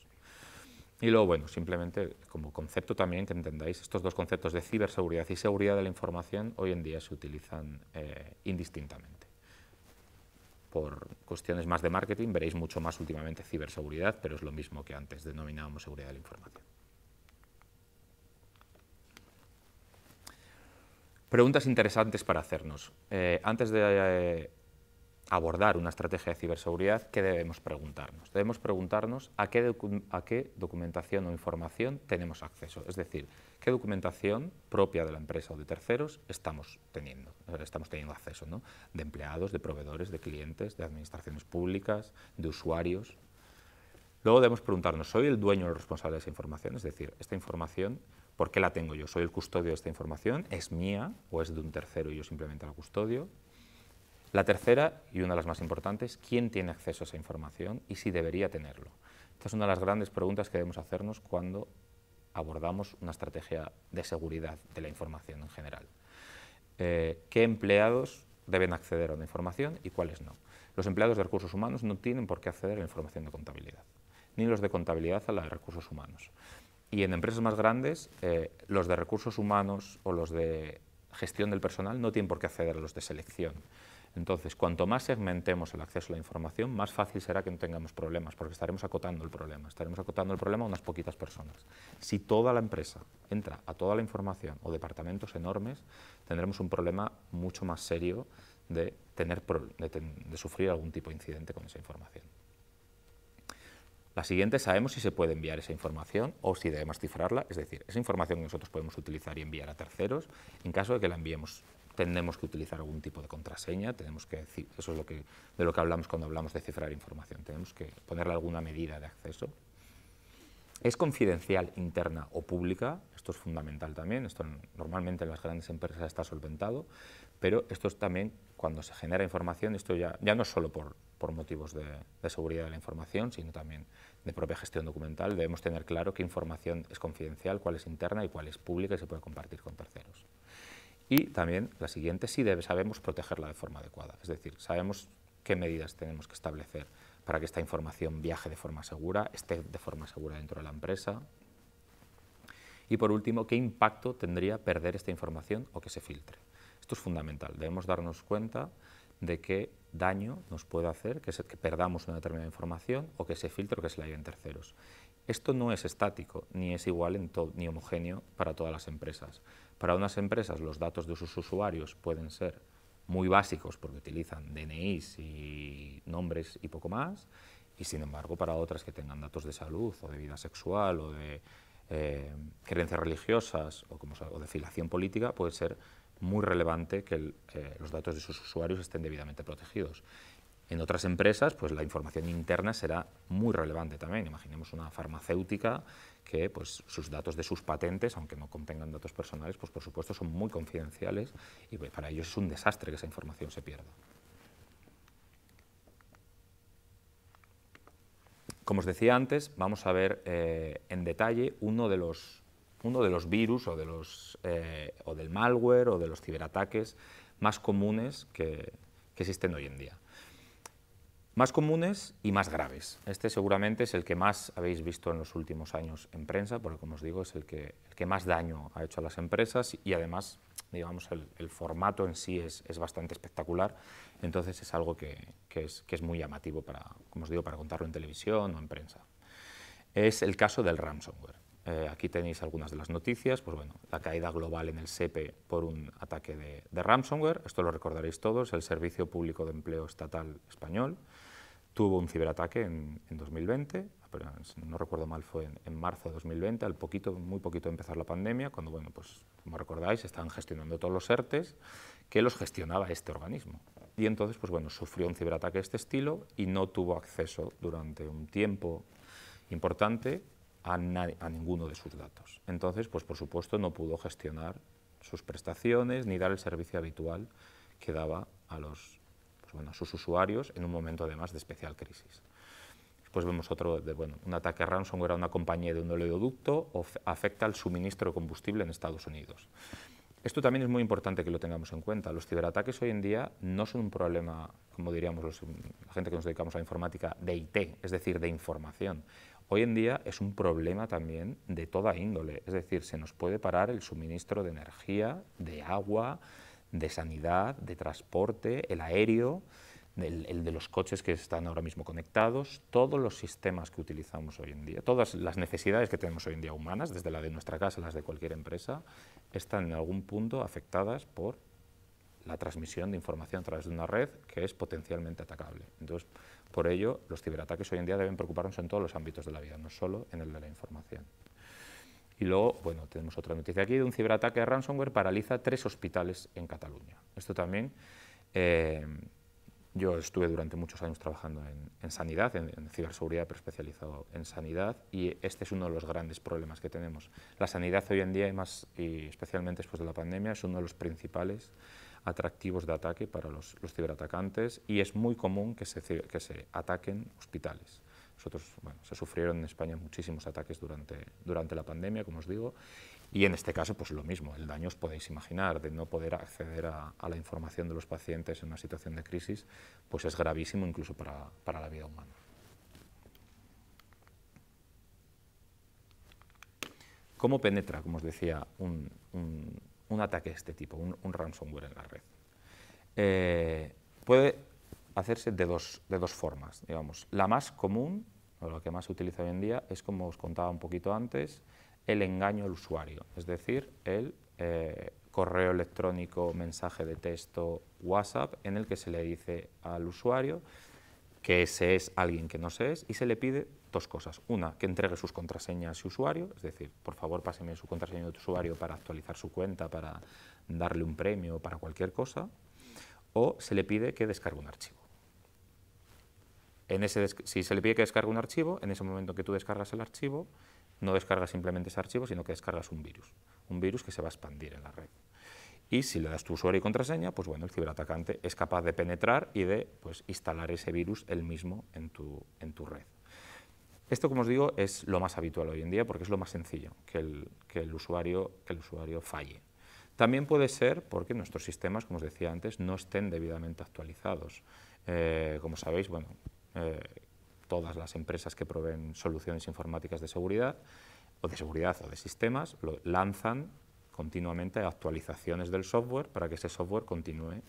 Y luego, bueno, simplemente como concepto también que entendáis, estos dos conceptos de ciberseguridad y seguridad de la información hoy en día se utilizan eh, indistintamente. Por cuestiones más de marketing veréis mucho más últimamente ciberseguridad, pero es lo mismo que antes denominábamos seguridad de la información. Preguntas interesantes para hacernos. Eh, antes de eh, abordar una estrategia de ciberseguridad, ¿qué debemos preguntarnos? Debemos preguntarnos a qué, a qué, documentación o información tenemos acceso, es decir, qué documentación propia de la empresa o de terceros estamos teniendo, estamos teniendo acceso, ¿no? de empleados, de proveedores, de clientes, de administraciones públicas, de usuarios. Luego debemos preguntarnos, ¿soy el dueño o el responsable de esa información? Es decir, ¿esta información ¿Por qué la tengo yo? Soy el custodio de esta información, es mía o es de un tercero y yo simplemente la custodio. La tercera, y una de las más importantes, ¿quién tiene acceso a esa información y si debería tenerlo? Esta es una de las grandes preguntas que debemos hacernos cuando abordamos una estrategia de seguridad de la información en general. Eh, ¿Qué empleados deben acceder a la información y cuáles no? Los empleados de recursos humanos no tienen por qué acceder a la información de contabilidad, ni los de contabilidad a la de recursos humanos. Y en empresas más grandes, eh, los de recursos humanos o los de gestión del personal no tienen por qué acceder a los de selección. Entonces, cuanto más segmentemos el acceso a la información, más fácil será que no tengamos problemas, porque estaremos acotando el problema, estaremos acotando el problema a unas poquitas personas. Si toda la empresa entra a toda la información o departamentos enormes, tendremos un problema mucho más serio de, tener, de sufrir algún tipo de incidente con esa información. La siguiente, sabemos si se puede enviar esa información o si debemos cifrarla, es decir, esa información que nosotros podemos utilizar y enviar a terceros, en caso de que la enviemos tenemos que utilizar algún tipo de contraseña, tenemos que eso es lo que, de lo que hablamos cuando hablamos de cifrar información, tenemos que ponerle alguna medida de acceso. Es confidencial, interna o pública, esto es fundamental también, esto normalmente en las grandes empresas está solventado, pero esto es también cuando se genera información, esto ya, ya no es solo por por motivos de, seguridad de la información, sino también de propia gestión documental. Debemos tener claro qué información es confidencial, cuál es interna y cuál es pública y se puede compartir con terceros. Y también la siguiente, si debe, sabemos protegerla de forma adecuada, es decir, sabemos qué medidas tenemos que establecer para que esta información viaje de forma segura, esté de forma segura dentro de la empresa. Y por último, ¿qué impacto tendría perder esta información o que se filtre? Esto es fundamental, debemos darnos cuenta de qué daño nos puede hacer que, perdamos una determinada información o que se filtre o que se la lleven terceros. Esto no es estático, ni es igual en ni homogéneo para todas las empresas. Para unas empresas los datos de sus usuarios pueden ser muy básicos porque utilizan DNIs y nombres y poco más, y sin embargo para otras que tengan datos de salud o de vida sexual o de eh, creencias religiosas o, como, o de filación política puede ser muy relevante que eh, los datos de sus usuarios estén debidamente protegidos. En otras empresas, pues la información interna será muy relevante también. Imaginemos una farmacéutica que pues, sus datos de sus patentes, aunque no contengan datos personales, pues por supuesto son muy confidenciales y pues, para ellos es un desastre que esa información se pierda. Como os decía antes, vamos a ver eh, en detalle uno de los uno de los virus o, de los, eh, o del malware o de los ciberataques más comunes que, existen hoy en día. Más comunes y más graves. Este seguramente es el que más habéis visto en los últimos años en prensa, porque como os digo es el que, que más daño ha hecho a las empresas y además digamos, el, formato en sí es, bastante espectacular, entonces es algo que, es, que es muy llamativo para, como os digo, para contarlo en televisión o en prensa. Es el caso del ransomware. Eh, aquí tenéis algunas de las noticias, pues bueno, la caída global en el SEPE e por un ataque de, de ransomware, esto lo recordaréis todos, el Servicio Público de Empleo Estatal Español tuvo un ciberataque en, 2020, ah, no recuerdo mal, fue en, marzo de 2020, al poquito, muy poquito de empezar la pandemia, cuando, bueno, pues como recordáis, estaban gestionando todos los ERTES que los gestionaba este organismo. Y entonces, pues bueno, sufrió un ciberataque de este estilo y no tuvo acceso durante un tiempo importante a, ninguno de sus datos. Entonces, pues por supuesto, no pudo gestionar sus prestaciones ni dar el servicio habitual que daba a los, pues, sus usuarios en un momento además de especial crisis. Después vemos otro, de, bueno, un ataque a ransomware a una compañía de un oleoducto afecta al suministro de combustible en Estados Unidos. Esto también es muy importante que lo tengamos en cuenta. Los ciberataques hoy en día no son un problema, como diríamos la gente que nos dedicamos a la informática, de IT, es decir, de información hoy en día es un problema también de toda índole. Es decir, se nos puede parar el suministro de energía, de agua, de sanidad, de transporte, el aéreo, el, de los coches que están ahora mismo conectados, todos los sistemas que utilizamos hoy en día, todas las necesidades que tenemos hoy en día humanas, desde la de nuestra casa, a las de cualquier empresa, están en algún punto afectadas por la transmisión de información a través de una red que es potencialmente atacable. Entonces, por ello, los ciberataques hoy en día deben preocuparnos en todos los ámbitos de la vida, no solo en el de la información. Y luego, bueno, tenemos otra noticia aquí de un ciberataque de ransomware paraliza tres hospitales en Cataluña. Esto también, eh, yo estuve durante muchos años trabajando en, sanidad, en, ciberseguridad, pero especializado en sanidad, y este es uno de los grandes problemas que tenemos. La sanidad hoy en día, y, más, y especialmente después de la pandemia, es uno de los principales atractivos de ataque para los, los ciberatacantes y es muy común que se, que se ataquen hospitales. Nosotros, bueno, se sufrieron en España muchísimos ataques durante, durante la pandemia, como os digo, y en este caso, pues lo mismo, el daño os podéis imaginar, de no poder acceder a, la información de los pacientes en una situación de crisis, pues es gravísimo incluso para, para la vida humana. ¿Cómo penetra, como os decía, un, un, un ataque de este tipo, un, ransomware en la red. Eh, puede hacerse de dos, de dos formas, digamos. La más común, o la que más se utiliza hoy en día, es como os contaba un poquito antes, el engaño al usuario, es decir, el eh, correo electrónico, mensaje de texto, WhatsApp, en el que se le dice al usuario que ese es alguien que no se es y se le pide dos cosas. Una, que entregue sus contraseñas y usuario, es decir, por favor pásenme su contraseña de usuario para actualizar su cuenta, para darle un premio, para cualquier cosa. O se le pide que descargue un archivo. En ese si se le pide que descargue un archivo, en ese momento que tú descargas el archivo, no descargas simplemente ese archivo, sino que descargas un virus. Un virus que se va a expandir en la red. Y si le das tu usuario y contraseña, pues bueno, el ciberatacante es capaz de penetrar y de pues, instalar ese virus él mismo en tu, en tu red. Esto, como os digo, es lo más habitual hoy en día porque es lo más sencillo, que el, usuario, que el usuario falle. También puede ser porque nuestros sistemas, como os decía antes, no estén debidamente actualizados. Eh, como sabéis, bueno, eh, todas las empresas que proveen soluciones informáticas de seguridad, o de seguridad o de sistemas, lanzan continuamente actualizaciones del software para que ese software continúe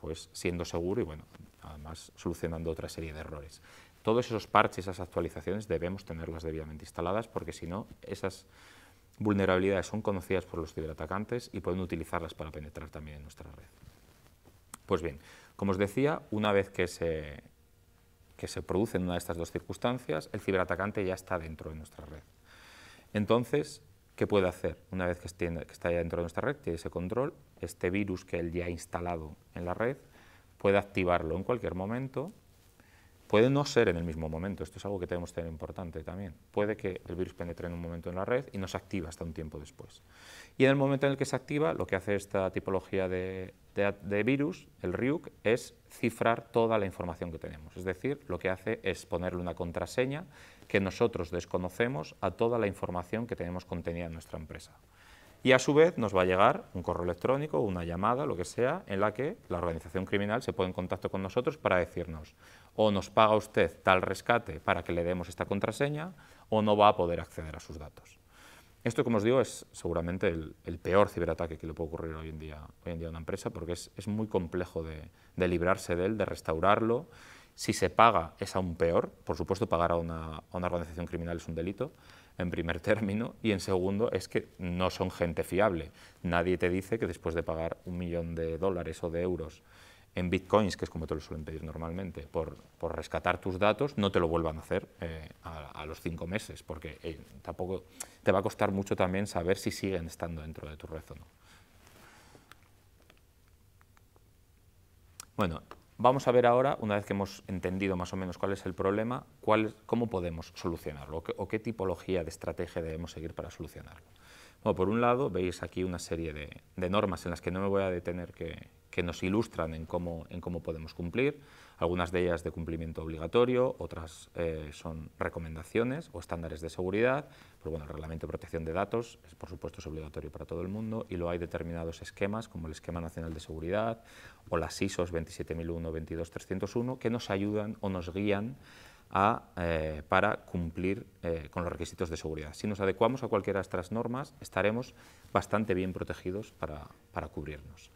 pues, siendo seguro y bueno, además solucionando otra serie de errores todos esos parches, esas actualizaciones debemos tenerlas debidamente instaladas porque si no, esas vulnerabilidades son conocidas por los ciberatacantes y pueden utilizarlas para penetrar también en nuestra red. Pues bien, como os decía, una vez que se, que se producen una de estas dos circunstancias, el ciberatacante ya está dentro de nuestra red. Entonces, ¿qué puede hacer? Una vez que, que está ya dentro de nuestra red, tiene ese control, este virus que él ya ha instalado en la red, puede activarlo en cualquier momento Puede no ser en el mismo momento, esto es algo que tenemos que tener importante también. Puede que el virus penetre en un momento en la red y nos se activa hasta un tiempo después. Y en el momento en el que se activa, lo que hace esta tipología de, de virus, el RIUC, es cifrar toda la información que tenemos. Es decir, lo que hace es ponerle una contraseña que nosotros desconocemos a toda la información que tenemos contenida en nuestra empresa. Y a su vez nos va a llegar un correo electrónico, una llamada, lo que sea, en la que la organización criminal se pone en contacto con nosotros para decirnos o nos paga usted tal rescate para que le demos esta contraseña o no va a poder acceder a sus datos. Esto, como os digo, es seguramente el, peor ciberataque que le puede ocurrir hoy en día, a una empresa porque es, muy complejo de, librarse de él, de restaurarlo. Si se paga es aún peor. Por supuesto, pagar a una organización criminal es un delito, en primer [laughs] término, y en segundo es que no son gente fiable. Nadie te dice que después de pagar un millón de dólares o de euros en bitcoins, que es como te lo suelen pedir normalmente, por, rescatar tus datos, no te lo vuelvan a hacer eh, a, los cinco meses, porque eh, tampoco te va a costar mucho también saber si siguen estando dentro de tu red o no. Bueno, vamos a ver ahora, una vez que hemos entendido más o menos cuál es el problema, cuál, cómo podemos solucionarlo o qué, tipología de estrategia debemos seguir para solucionarlo. Bueno, por un lado, veis aquí una serie de normas en las que no me voy a detener que, que nos ilustran en cómo, podemos cumplir, algunas de ellas de cumplimiento obligatorio, otras eh, son recomendaciones o estándares de seguridad, pero pues bueno, el reglamento de protección de datos, es, por supuesto, es obligatorio para todo el mundo, y lo hay determinados esquemas, como el Esquema Nacional de Seguridad o las ISOs 27001, 22301, que nos ayudan o nos guían eh, para cumplir eh, con los requisitos de seguridad. Si nos adecuamos a cualquiera de estas normas, estaremos bastante bien protegidos para cubrirnos.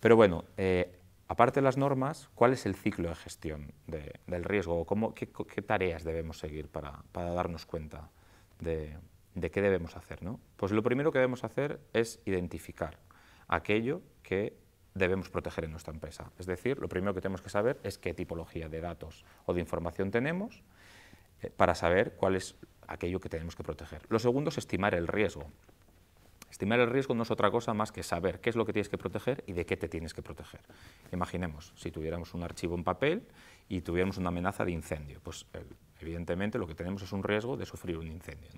Pero bueno, eh, aparte de las normas, ¿cuál es el ciclo de gestión del riesgo? qué, tareas debemos seguir para, darnos cuenta de, qué debemos hacer? Pues lo primero que debemos hacer es identificar aquello que debemos proteger en nuestra empresa. Es decir, lo primero que tenemos que saber es qué tipología de datos o de información tenemos eh, para saber cuál es aquello que tenemos que proteger. Lo segundo es estimar el riesgo. Estimar el riesgo no es otra cosa más que saber qué es lo que tienes que proteger y de qué te tienes que proteger. Imaginemos, si tuviéramos un archivo en papel y tuviéramos una amenaza de incendio, pues evidentemente lo que tenemos es un riesgo de sufrir un incendio.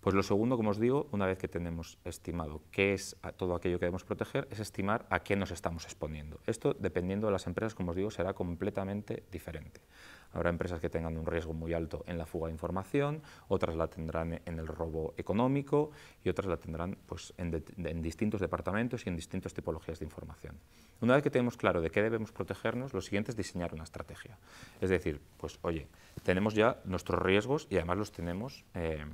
Pues lo segundo, como os digo, una vez que tenemos estimado qué es todo aquello que debemos proteger, es estimar a qué nos estamos exponiendo. Esto, dependiendo de las empresas, como os digo, será completamente diferente. Habrá empresas que tengan un riesgo muy alto en la fuga de información, otras la tendrán en el robo económico y otras la tendrán pues, en, distintos departamentos y en distintas tipologías de información. Una vez que tenemos claro de qué debemos protegernos, lo siguiente es diseñar una estrategia. Es decir, pues oye, tenemos ya nuestros riesgos y además los tenemos... Em,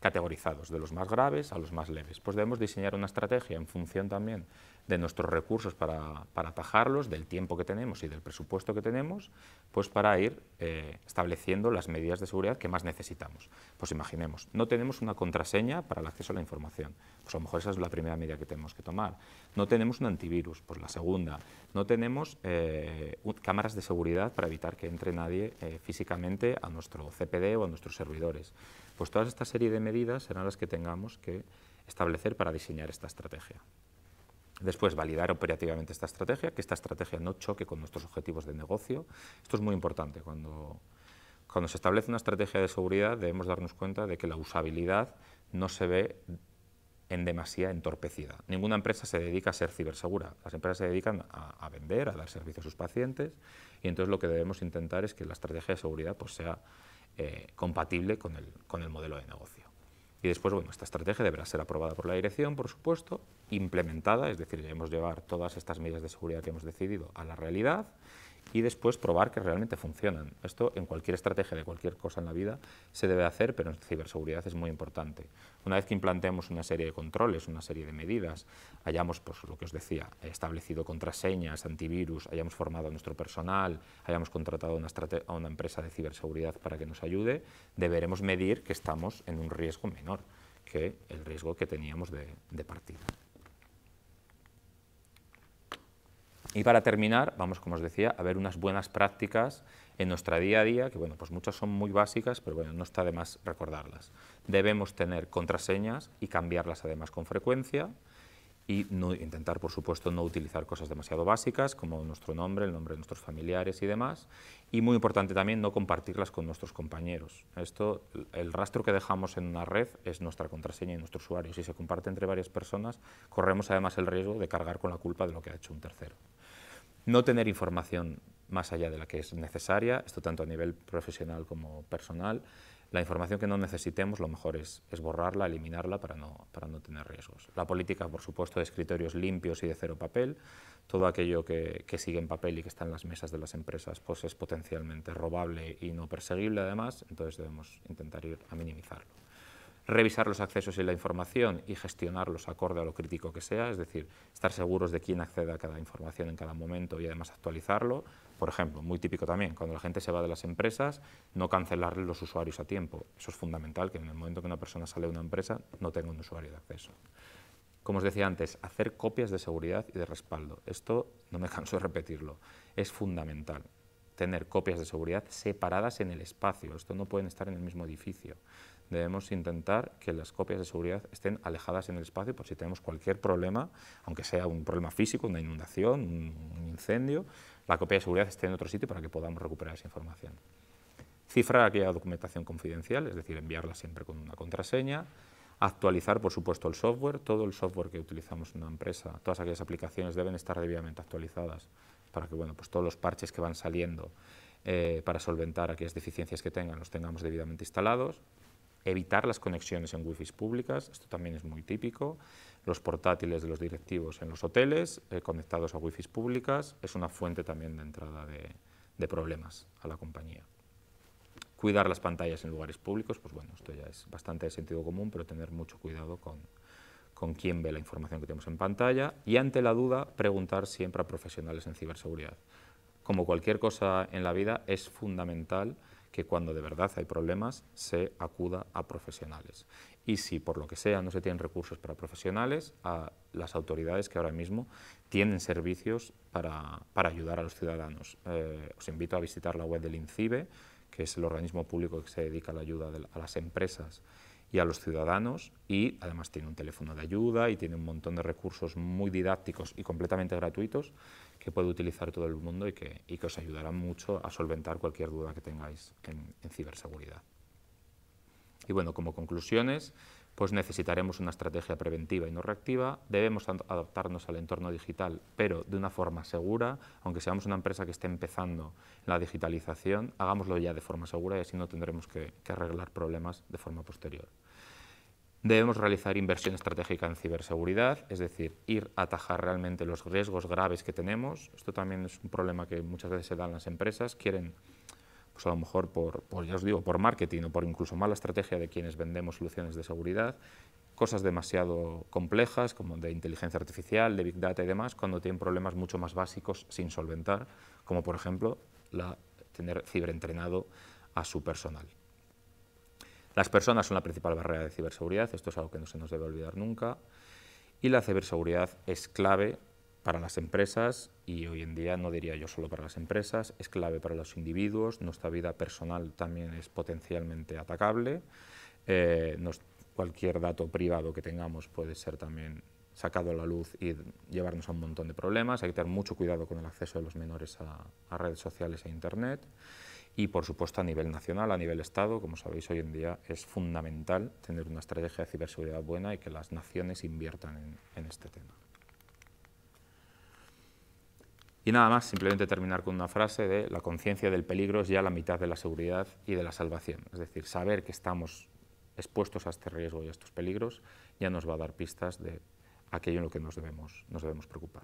categorizados, de los más graves a los más leves. Pues debemos diseñar una estrategia en función también de nuestros recursos para, para, atajarlos, del tiempo que tenemos y del presupuesto que tenemos, pues para ir eh, estableciendo las medidas de seguridad que más necesitamos. Pues imaginemos, no tenemos una contraseña para el acceso a la información, pues a lo mejor esa es la primera medida que tenemos que tomar. No tenemos un antivirus, pues la segunda. No tenemos eh, cámaras de seguridad para evitar que entre nadie eh, físicamente a nuestro CPD o a nuestros servidores. Pues toda esta serie de medidas serán las que tengamos que establecer para diseñar esta estrategia. Después, validar operativamente esta estrategia, que esta estrategia no choque con nuestros objetivos de negocio. Esto es muy importante. Cuando, cuando se establece una estrategia de seguridad debemos darnos cuenta de que la usabilidad no se ve en demasía entorpecida. Ninguna empresa se dedica a ser cibersegura. Las empresas se dedican a, vender, a dar servicio a sus pacientes y entonces lo que debemos intentar es que la estrategia de seguridad pues, sea eh, compatible con el, con el modelo de negocio. Y después, bueno, esta estrategia deberá ser aprobada por la dirección, por supuesto, implementada, es decir, debemos llevar todas estas medidas de seguridad que hemos decidido a la realidad y después probar que realmente funcionan. Esto en cualquier estrategia de cualquier cosa en la vida se debe hacer, pero en ciberseguridad es muy importante. Una vez que implantemos una serie de controles, una serie de medidas, hayamos, pues lo que os decía, establecido contraseñas, antivirus, hayamos formado a nuestro personal, hayamos contratado a una empresa de ciberseguridad para que nos ayude, deberemos medir que estamos en un riesgo menor que el riesgo que teníamos de partida. Y para terminar, vamos, como os decía, a ver unas buenas prácticas en nuestra día a día, que bueno, pues muchas son muy básicas, pero bueno, no está de más recordarlas. Debemos tener contraseñas y cambiarlas además con frecuencia y no, intentar, por supuesto, no utilizar cosas demasiado básicas como nuestro nombre, el nombre de nuestros familiares y demás. Y muy importante también no compartirlas con nuestros compañeros. Esto, el rastro que dejamos en una red es nuestra contraseña y nuestro usuario. Si se comparte entre varias personas, corremos además el riesgo de cargar con la culpa de lo que ha hecho un tercero no tener información más allá de la que es necesaria, esto tanto a nivel profesional como personal. La información que no necesitemos, lo mejor es, borrarla, eliminarla para no, para no tener riesgos. La política, por supuesto, de escritorios limpios y de cero papel. Todo aquello que, que, sigue en papel y que está en las mesas de las empresas pues es potencialmente robable y no perseguible, además, entonces debemos intentar ir a minimizarlo revisar los accesos y la información y gestionarlos acorde a lo crítico que sea, es decir, estar seguros de quién accede a cada información en cada momento y además actualizarlo. Por ejemplo, muy típico también, cuando la gente se va de las empresas, no cancelar los usuarios a tiempo. Eso es fundamental, que en el momento que una persona sale de una empresa no tenga un usuario de acceso. Como os decía antes, hacer copias de seguridad y de respaldo. Esto no me canso de repetirlo. Es fundamental tener copias de seguridad separadas en el espacio. Esto no pueden estar en el mismo edificio debemos intentar que las copias de seguridad estén alejadas en el espacio por si tenemos cualquier problema, aunque sea un problema físico, una inundación, un incendio, la copia de seguridad esté en otro sitio para que podamos recuperar esa información. Cifrar aquella documentación confidencial, es decir, enviarla siempre con una contraseña, actualizar, por supuesto, el software, todo el software que utilizamos en una empresa, todas aquellas aplicaciones deben estar debidamente actualizadas para que bueno, pues todos los parches que van saliendo eh, para solventar aquellas deficiencias que tengan los tengamos debidamente instalados, evitar las conexiones en wifi públicas, esto también es muy típico, los portátiles de los directivos en los hoteles eh, conectados a wifi públicas es una fuente también de entrada de, problemas a la compañía. Cuidar las pantallas en lugares públicos, pues bueno, esto ya es bastante de sentido común, pero tener mucho cuidado con, con quién ve la información que tenemos en pantalla y ante la duda preguntar siempre a profesionales en ciberseguridad. Como cualquier cosa en la vida es fundamental que cuando de verdad hay problemas se acuda a profesionales. Y si por lo que sea no se tienen recursos para profesionales, a las autoridades que ahora mismo tienen servicios para, ayudar a los ciudadanos. Eh, os invito a visitar la web del INCIBE, que es el organismo público que se dedica a la ayuda a las empresas y a los ciudadanos y además tiene un teléfono de ayuda y tiene un montón de recursos muy didácticos y completamente gratuitos que puede utilizar todo el mundo y que, os ayudará mucho a solventar cualquier duda que tengáis en, ciberseguridad. Y bueno, como conclusiones, pues necesitaremos una estrategia preventiva y no reactiva, debemos adaptarnos al entorno digital, pero de una forma segura, aunque seamos una empresa que esté empezando la digitalización, hagámoslo ya de forma segura y así no tendremos que arreglar problemas de forma posterior. Debemos realizar inversión estratégica en ciberseguridad, es decir, ir a atajar realmente los riesgos graves que tenemos. Esto también es un problema que muchas veces se dan las empresas. Quieren, pues a lo mejor por, ya os digo, por marketing o por incluso mala estrategia de quienes vendemos soluciones de seguridad, cosas demasiado complejas como de inteligencia artificial, de big data y demás, cuando tienen problemas mucho más básicos sin solventar, como por ejemplo la, tener ciberentrenado a su personal. Las personas son la principal barrera de ciberseguridad, esto es algo que no se nos debe olvidar nunca, y la ciberseguridad es clave para las empresas y hoy en día no diría yo solo para las empresas, es clave para los individuos, nuestra vida personal también es potencialmente atacable, eh, cualquier dato privado que tengamos puede ser también sacado a la luz y llevarnos a un montón de problemas, hay que tener mucho cuidado con el acceso de los menores a, a redes sociales e Internet y por supuesto a nivel nacional, a nivel Estado, como sabéis hoy en día es fundamental tener una estrategia de ciberseguridad buena y que las naciones inviertan en, este tema. Y nada más, simplemente terminar con una frase de la conciencia del peligro es ya la mitad de la seguridad y de la salvación. Es decir, saber que estamos expuestos a este riesgo y a estos peligros ya nos va a dar pistas de aquello en lo que nos debemos, nos debemos preocupar.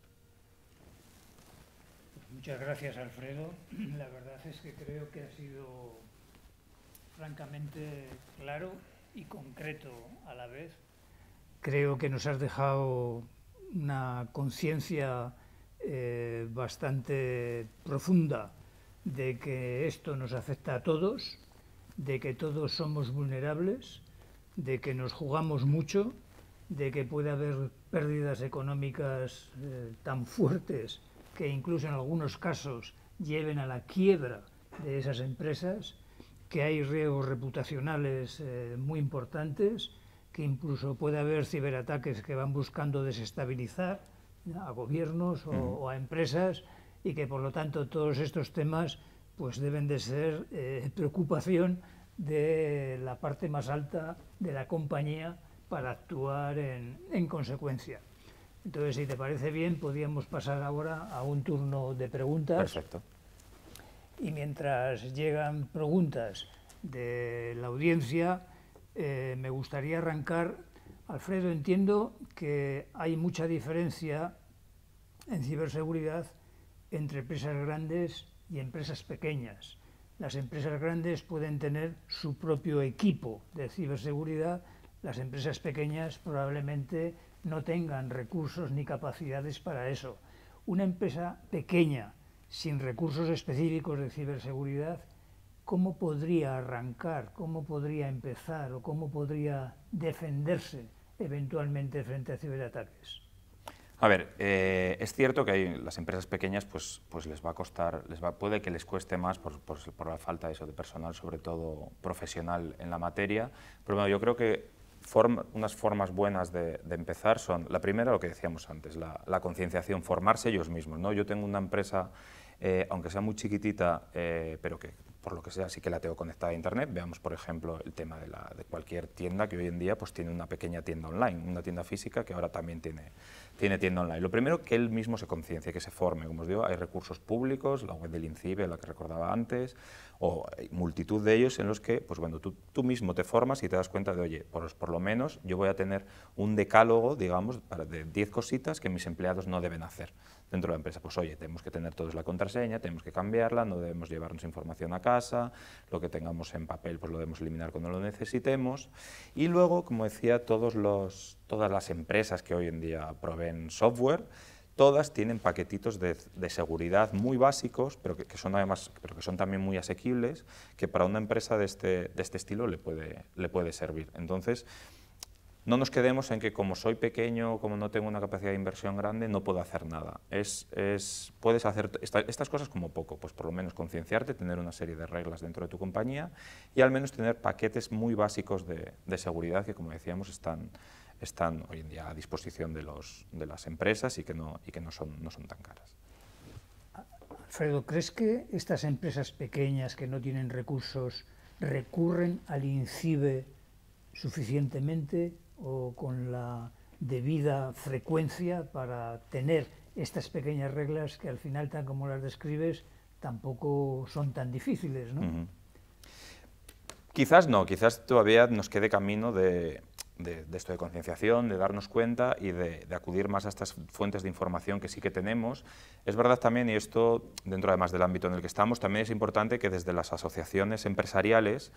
Muchas gracias, Alfredo. [clears throat] La verdad es que creo que ha sido francamente claro y concreto a la vez. Creo que nos has dejado una conciencia eh, bastante profunda de que esto nos afecta a todos, de que todos somos vulnerables, de que nos jugamos mucho, de que puede haber pérdidas económicas eh, tan fuertes que incluso en algunos casos lleven a la quiebra de esas empresas, que hay riesgos reputacionales eh, muy importantes, que incluso puede haber ciberataques que van buscando desestabilizar a gobiernos o, a empresas y que por lo tanto todos estos temas pues deben de ser eh, preocupación de la parte más alta de la compañía para actuar en consecuencia. Entonces, si te parece bien, podríamos pasar ahora a un turno de preguntas. Perfecto. Y mientras llegan preguntas de la audiencia, eh, me gustaría arrancar. Alfredo, entiendo que hay mucha diferencia en ciberseguridad entre empresas grandes y empresas pequeñas. Las empresas grandes pueden tener su propio equipo de ciberseguridad, las empresas pequeñas probablemente no tengan recursos ni capacidades para eso. Una empresa pequeña, sin recursos específicos de ciberseguridad, ¿cómo podría arrancar, cómo podría empezar o cómo podría defenderse eventualmente frente a ciberataques? A ver, eh, es cierto que hay, las empresas pequeñas pues, pues les va a costar, les va, puede que les cueste más por, la falta de, eso, de personal, sobre todo profesional en la materia, pero yo creo que unas formas buenas de, empezar son, la primera, lo que decíamos antes, la, concienciación, formarse ellos mismos. ¿no? Yo tengo una empresa, eh, aunque sea muy chiquitita, eh, pero que por lo que sea, sí que la tengo conectada a internet. Veamos, por ejemplo, el tema de, cualquier tienda que hoy en día pues, tiene una pequeña tienda online, una tienda física que ahora también tiene, tiene tienda online. Lo primero, que él mismo se conciencia, que se forme. Como os digo, hay recursos públicos, la web del INCIBE, la que recordaba antes, o hay multitud de ellos en los que pues, tú, tú mismo te formas y te das cuenta de, oye, por, por lo menos yo voy a tener un decálogo, digamos, de 10 cositas que mis empleados no deben hacer dentro de la empresa, pues oye, tenemos que tener todos la contraseña, tenemos que cambiarla, no debemos llevarnos información a casa, lo que tengamos en papel pues lo debemos eliminar cuando lo necesitemos. Y luego, como decía, todos los, todas las empresas que hoy en día proveen software, todas tienen paquetitos de, seguridad muy básicos, pero que, que, son además, pero que son también muy asequibles, que para una empresa de este, este estilo le puede, le puede servir. Entonces, no nos quedemos en que como soy pequeño, como no tengo una capacidad de inversión grande, no puedo hacer nada. Es, puedes hacer estas cosas como poco, pues por lo menos concienciarte, tener una serie de reglas dentro de tu compañía y al menos tener paquetes muy básicos de, seguridad que, como decíamos, están, están hoy en día a disposición de, las empresas y que, no, y que son, no son tan caras. Alfredo, ¿crees que estas empresas pequeñas que no tienen recursos recurren al INCIBE suficientemente? o con la debida frecuencia para tener estas pequeñas reglas que al final, tan como las describes, tampoco son tan difíciles, Quizás no, quizás todavía nos quede camino de de, esto de concienciación, de darnos cuenta y de, acudir más a estas fuentes de información que sí que tenemos. Es verdad también, y esto dentro además del ámbito en el que estamos, también es importante que desde las asociaciones empresariales,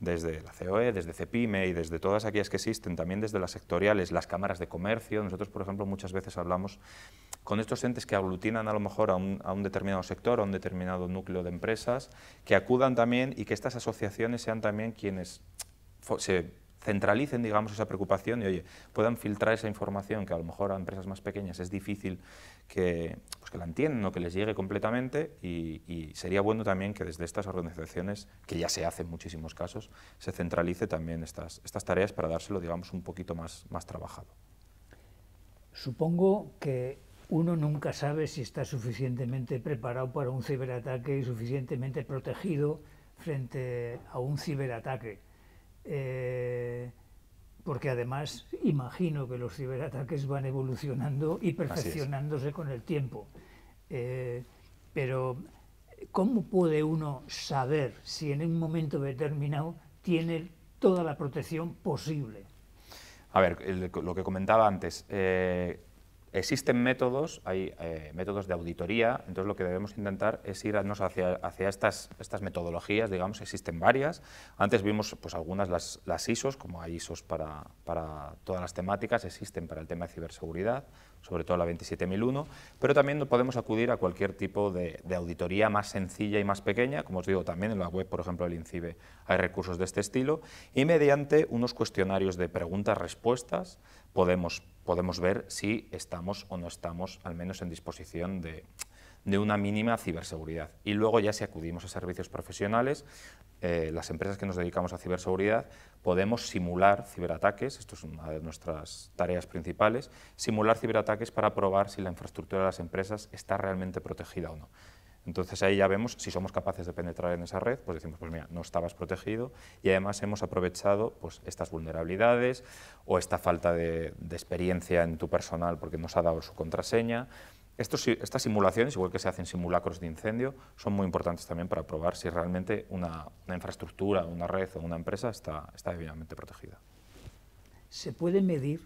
desde la COE, desde CEPIME y desde todas aquellas que existen, también desde las sectoriales, las cámaras de comercio, nosotros por ejemplo muchas veces hablamos con estos entes que aglutinan a lo mejor a un, a un determinado sector, a un determinado núcleo de empresas, que acudan también y que estas asociaciones sean también quienes se centralicen, digamos, esa preocupación y, oye, puedan filtrar esa información que a lo mejor a empresas más pequeñas es difícil que, pues, la entiendan o que les llegue completamente y, sería bueno también que desde estas organizaciones, que ya se hace en muchísimos casos, se centralice también estas, estas tareas para dárselo, digamos, un poquito más, más trabajado. Supongo que uno nunca sabe si está suficientemente preparado para un ciberataque y suficientemente protegido frente a un ciberataque eh, porque además imagino que los ciberataques van evolucionando y perfeccionándose con el tiempo. Eh, pero, ¿cómo puede uno saber si en un momento determinado tiene toda la protección posible? A ver, lo que comentaba antes, eh, Existen métodos, hay eh, métodos de auditoría, entonces lo que debemos intentar es irnos hacia, estas, metodologías, digamos, existen varias. Antes vimos pues, algunas, las, ISOs, como hay ISOs para, todas las temáticas, existen para el tema de ciberseguridad, sobre todo la 27001, pero también podemos acudir a cualquier tipo de, de, auditoría más sencilla y más pequeña, como os digo, también en la web, por ejemplo, el INCIBE hay recursos de este estilo, y mediante unos cuestionarios de preguntas-respuestas podemos, ver si estamos o no estamos al menos en disposición de, una mínima ciberseguridad. Y luego ya si acudimos a servicios profesionales, eh, las empresas que nos dedicamos a ciberseguridad podemos simular ciberataques, esto es una de nuestras tareas principales, simular ciberataques para probar si la infraestructura de las empresas está realmente protegida o no. Entonces ahí ya vemos si somos capaces de penetrar en esa red, pues decimos, pues mira, no estabas protegido y además hemos aprovechado pues, estas vulnerabilidades o esta falta de, experiencia en tu personal porque nos ha dado su contraseña. Estos, estas simulaciones, igual que se hacen simulacros de incendio, son muy importantes también para probar si realmente una, infraestructura, una red o una empresa está, está debidamente protegida. ¿Se puede medir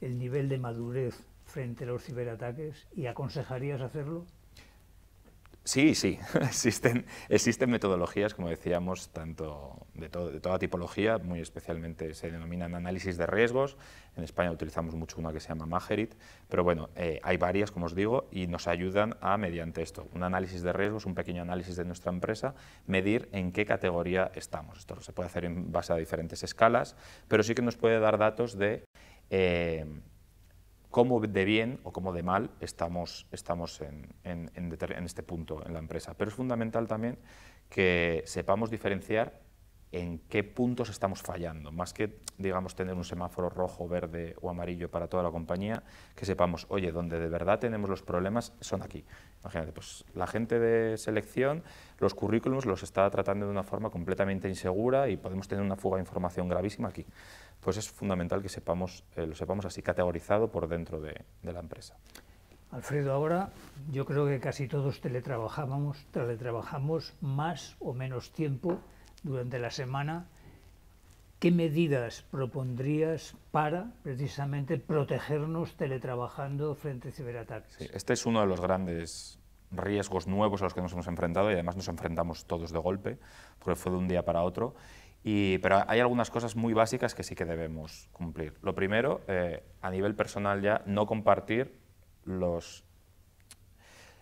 el nivel de madurez frente a los ciberataques y aconsejarías hacerlo? Sí, sí, [laughs] existen, existen metodologías, como decíamos, tanto de, de, toda tipología, muy especialmente se denominan análisis de riesgos, en España utilizamos mucho una que se llama Magerit, pero bueno, eh, hay varias, como os digo, y nos ayudan a, mediante esto, un análisis de riesgos, un pequeño análisis de nuestra empresa, medir en qué categoría estamos. Esto se puede hacer en base a diferentes escalas, pero sí que nos puede dar datos de... Eh, cómo de bien o cómo de mal estamos, estamos en, en, este punto en la empresa. Pero es fundamental también que sepamos diferenciar en qué puntos estamos fallando, más que digamos tener un semáforo rojo, verde o amarillo para toda la compañía, que sepamos, oye, donde de verdad tenemos los problemas son aquí. Imagínate, pues la gente de selección los currículums los está tratando de una forma completamente insegura y podemos tener una fuga de información gravísima aquí pues es fundamental que sepamos, eh, lo sepamos así, categorizado por dentro de, la empresa. Alfredo, ahora yo creo que casi todos teletrabajábamos, teletrabajamos más o menos tiempo durante la semana. ¿Qué medidas propondrías para precisamente protegernos teletrabajando frente a ciberataques? este es uno de los grandes riesgos nuevos a los que nos hemos enfrentado y además nos enfrentamos todos de golpe, porque fue de un día para otro y, pero hay algunas cosas muy básicas que sí que debemos cumplir. Lo primero, eh, a nivel personal ya, no compartir los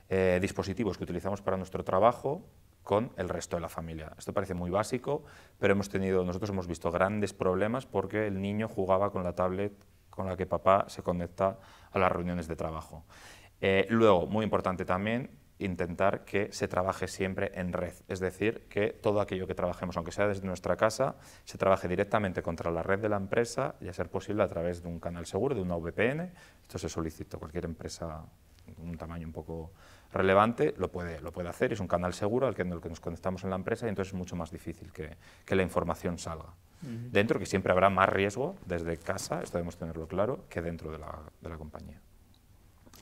eh, dispositivos que utilizamos para nuestro trabajo con el resto de la familia. Esto parece muy básico, pero hemos tenido, nosotros hemos visto grandes problemas porque el niño jugaba con la tablet con la que papá se conecta a las reuniones de trabajo. Eh, luego, muy importante también, intentar que se trabaje siempre en red, es decir, que todo aquello que trabajemos, aunque sea desde nuestra casa, se trabaje directamente contra la red de la empresa y a ser posible a través de un canal seguro, de una VPN. Esto se solicita cualquier empresa de un tamaño un poco relevante, lo puede, lo puede hacer, es un canal seguro al que, en el que nos conectamos en la empresa y entonces es mucho más difícil que, la información salga. Dentro, que siempre habrá más riesgo desde casa, esto debemos tenerlo claro, que dentro de la compañía.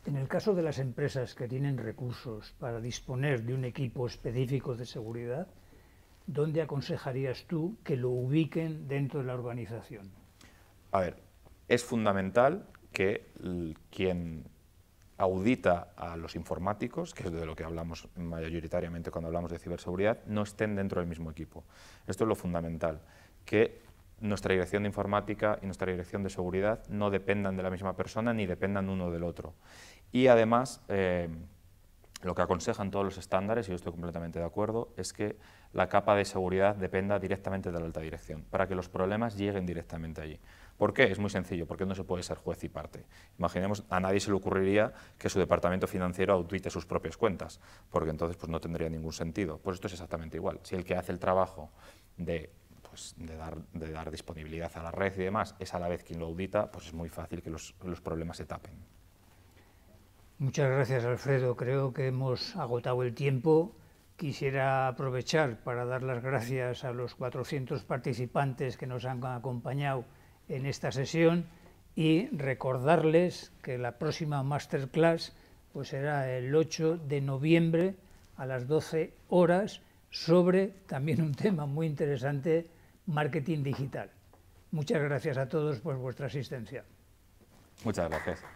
En el caso de las empresas que tienen recursos para disponer de un equipo específico de seguridad, ¿dónde aconsejarías tú que lo ubiquen dentro de la organización? A ver, es fundamental que quien audita a los informáticos, que es de lo que hablamos mayoritariamente cuando hablamos de ciberseguridad, no estén dentro del mismo equipo. Esto es lo fundamental, que nuestra dirección de informática y nuestra dirección de seguridad no dependan de la misma persona ni dependan uno del otro. Y además, eh, lo que aconsejan todos los estándares, y yo estoy completamente de acuerdo, es que la capa de seguridad dependa directamente de la alta dirección, para que los problemas lleguen directamente allí. ¿Por qué? Es muy sencillo, porque no se puede ser juez y parte. Imaginemos, a nadie se le ocurriría que su departamento financiero audite sus propias cuentas, porque entonces pues, no tendría ningún sentido. Pues esto es exactamente igual. Si el que hace el trabajo de pues, dar, disponibilidad a la red y demás, es a la vez quien lo audita, pues es muy fácil que los problemas se tapen. Muchas gracias, Alfredo. Creo que hemos agotado el tiempo. Quisiera aprovechar para dar las gracias a los 400 participantes que nos han acompañado en esta sesión y recordarles que la próxima masterclass pues será el 8 de noviembre a las 12 horas sobre también un tema muy interesante, marketing digital. Muchas gracias a todos por vuestra asistencia. Muchas gracias.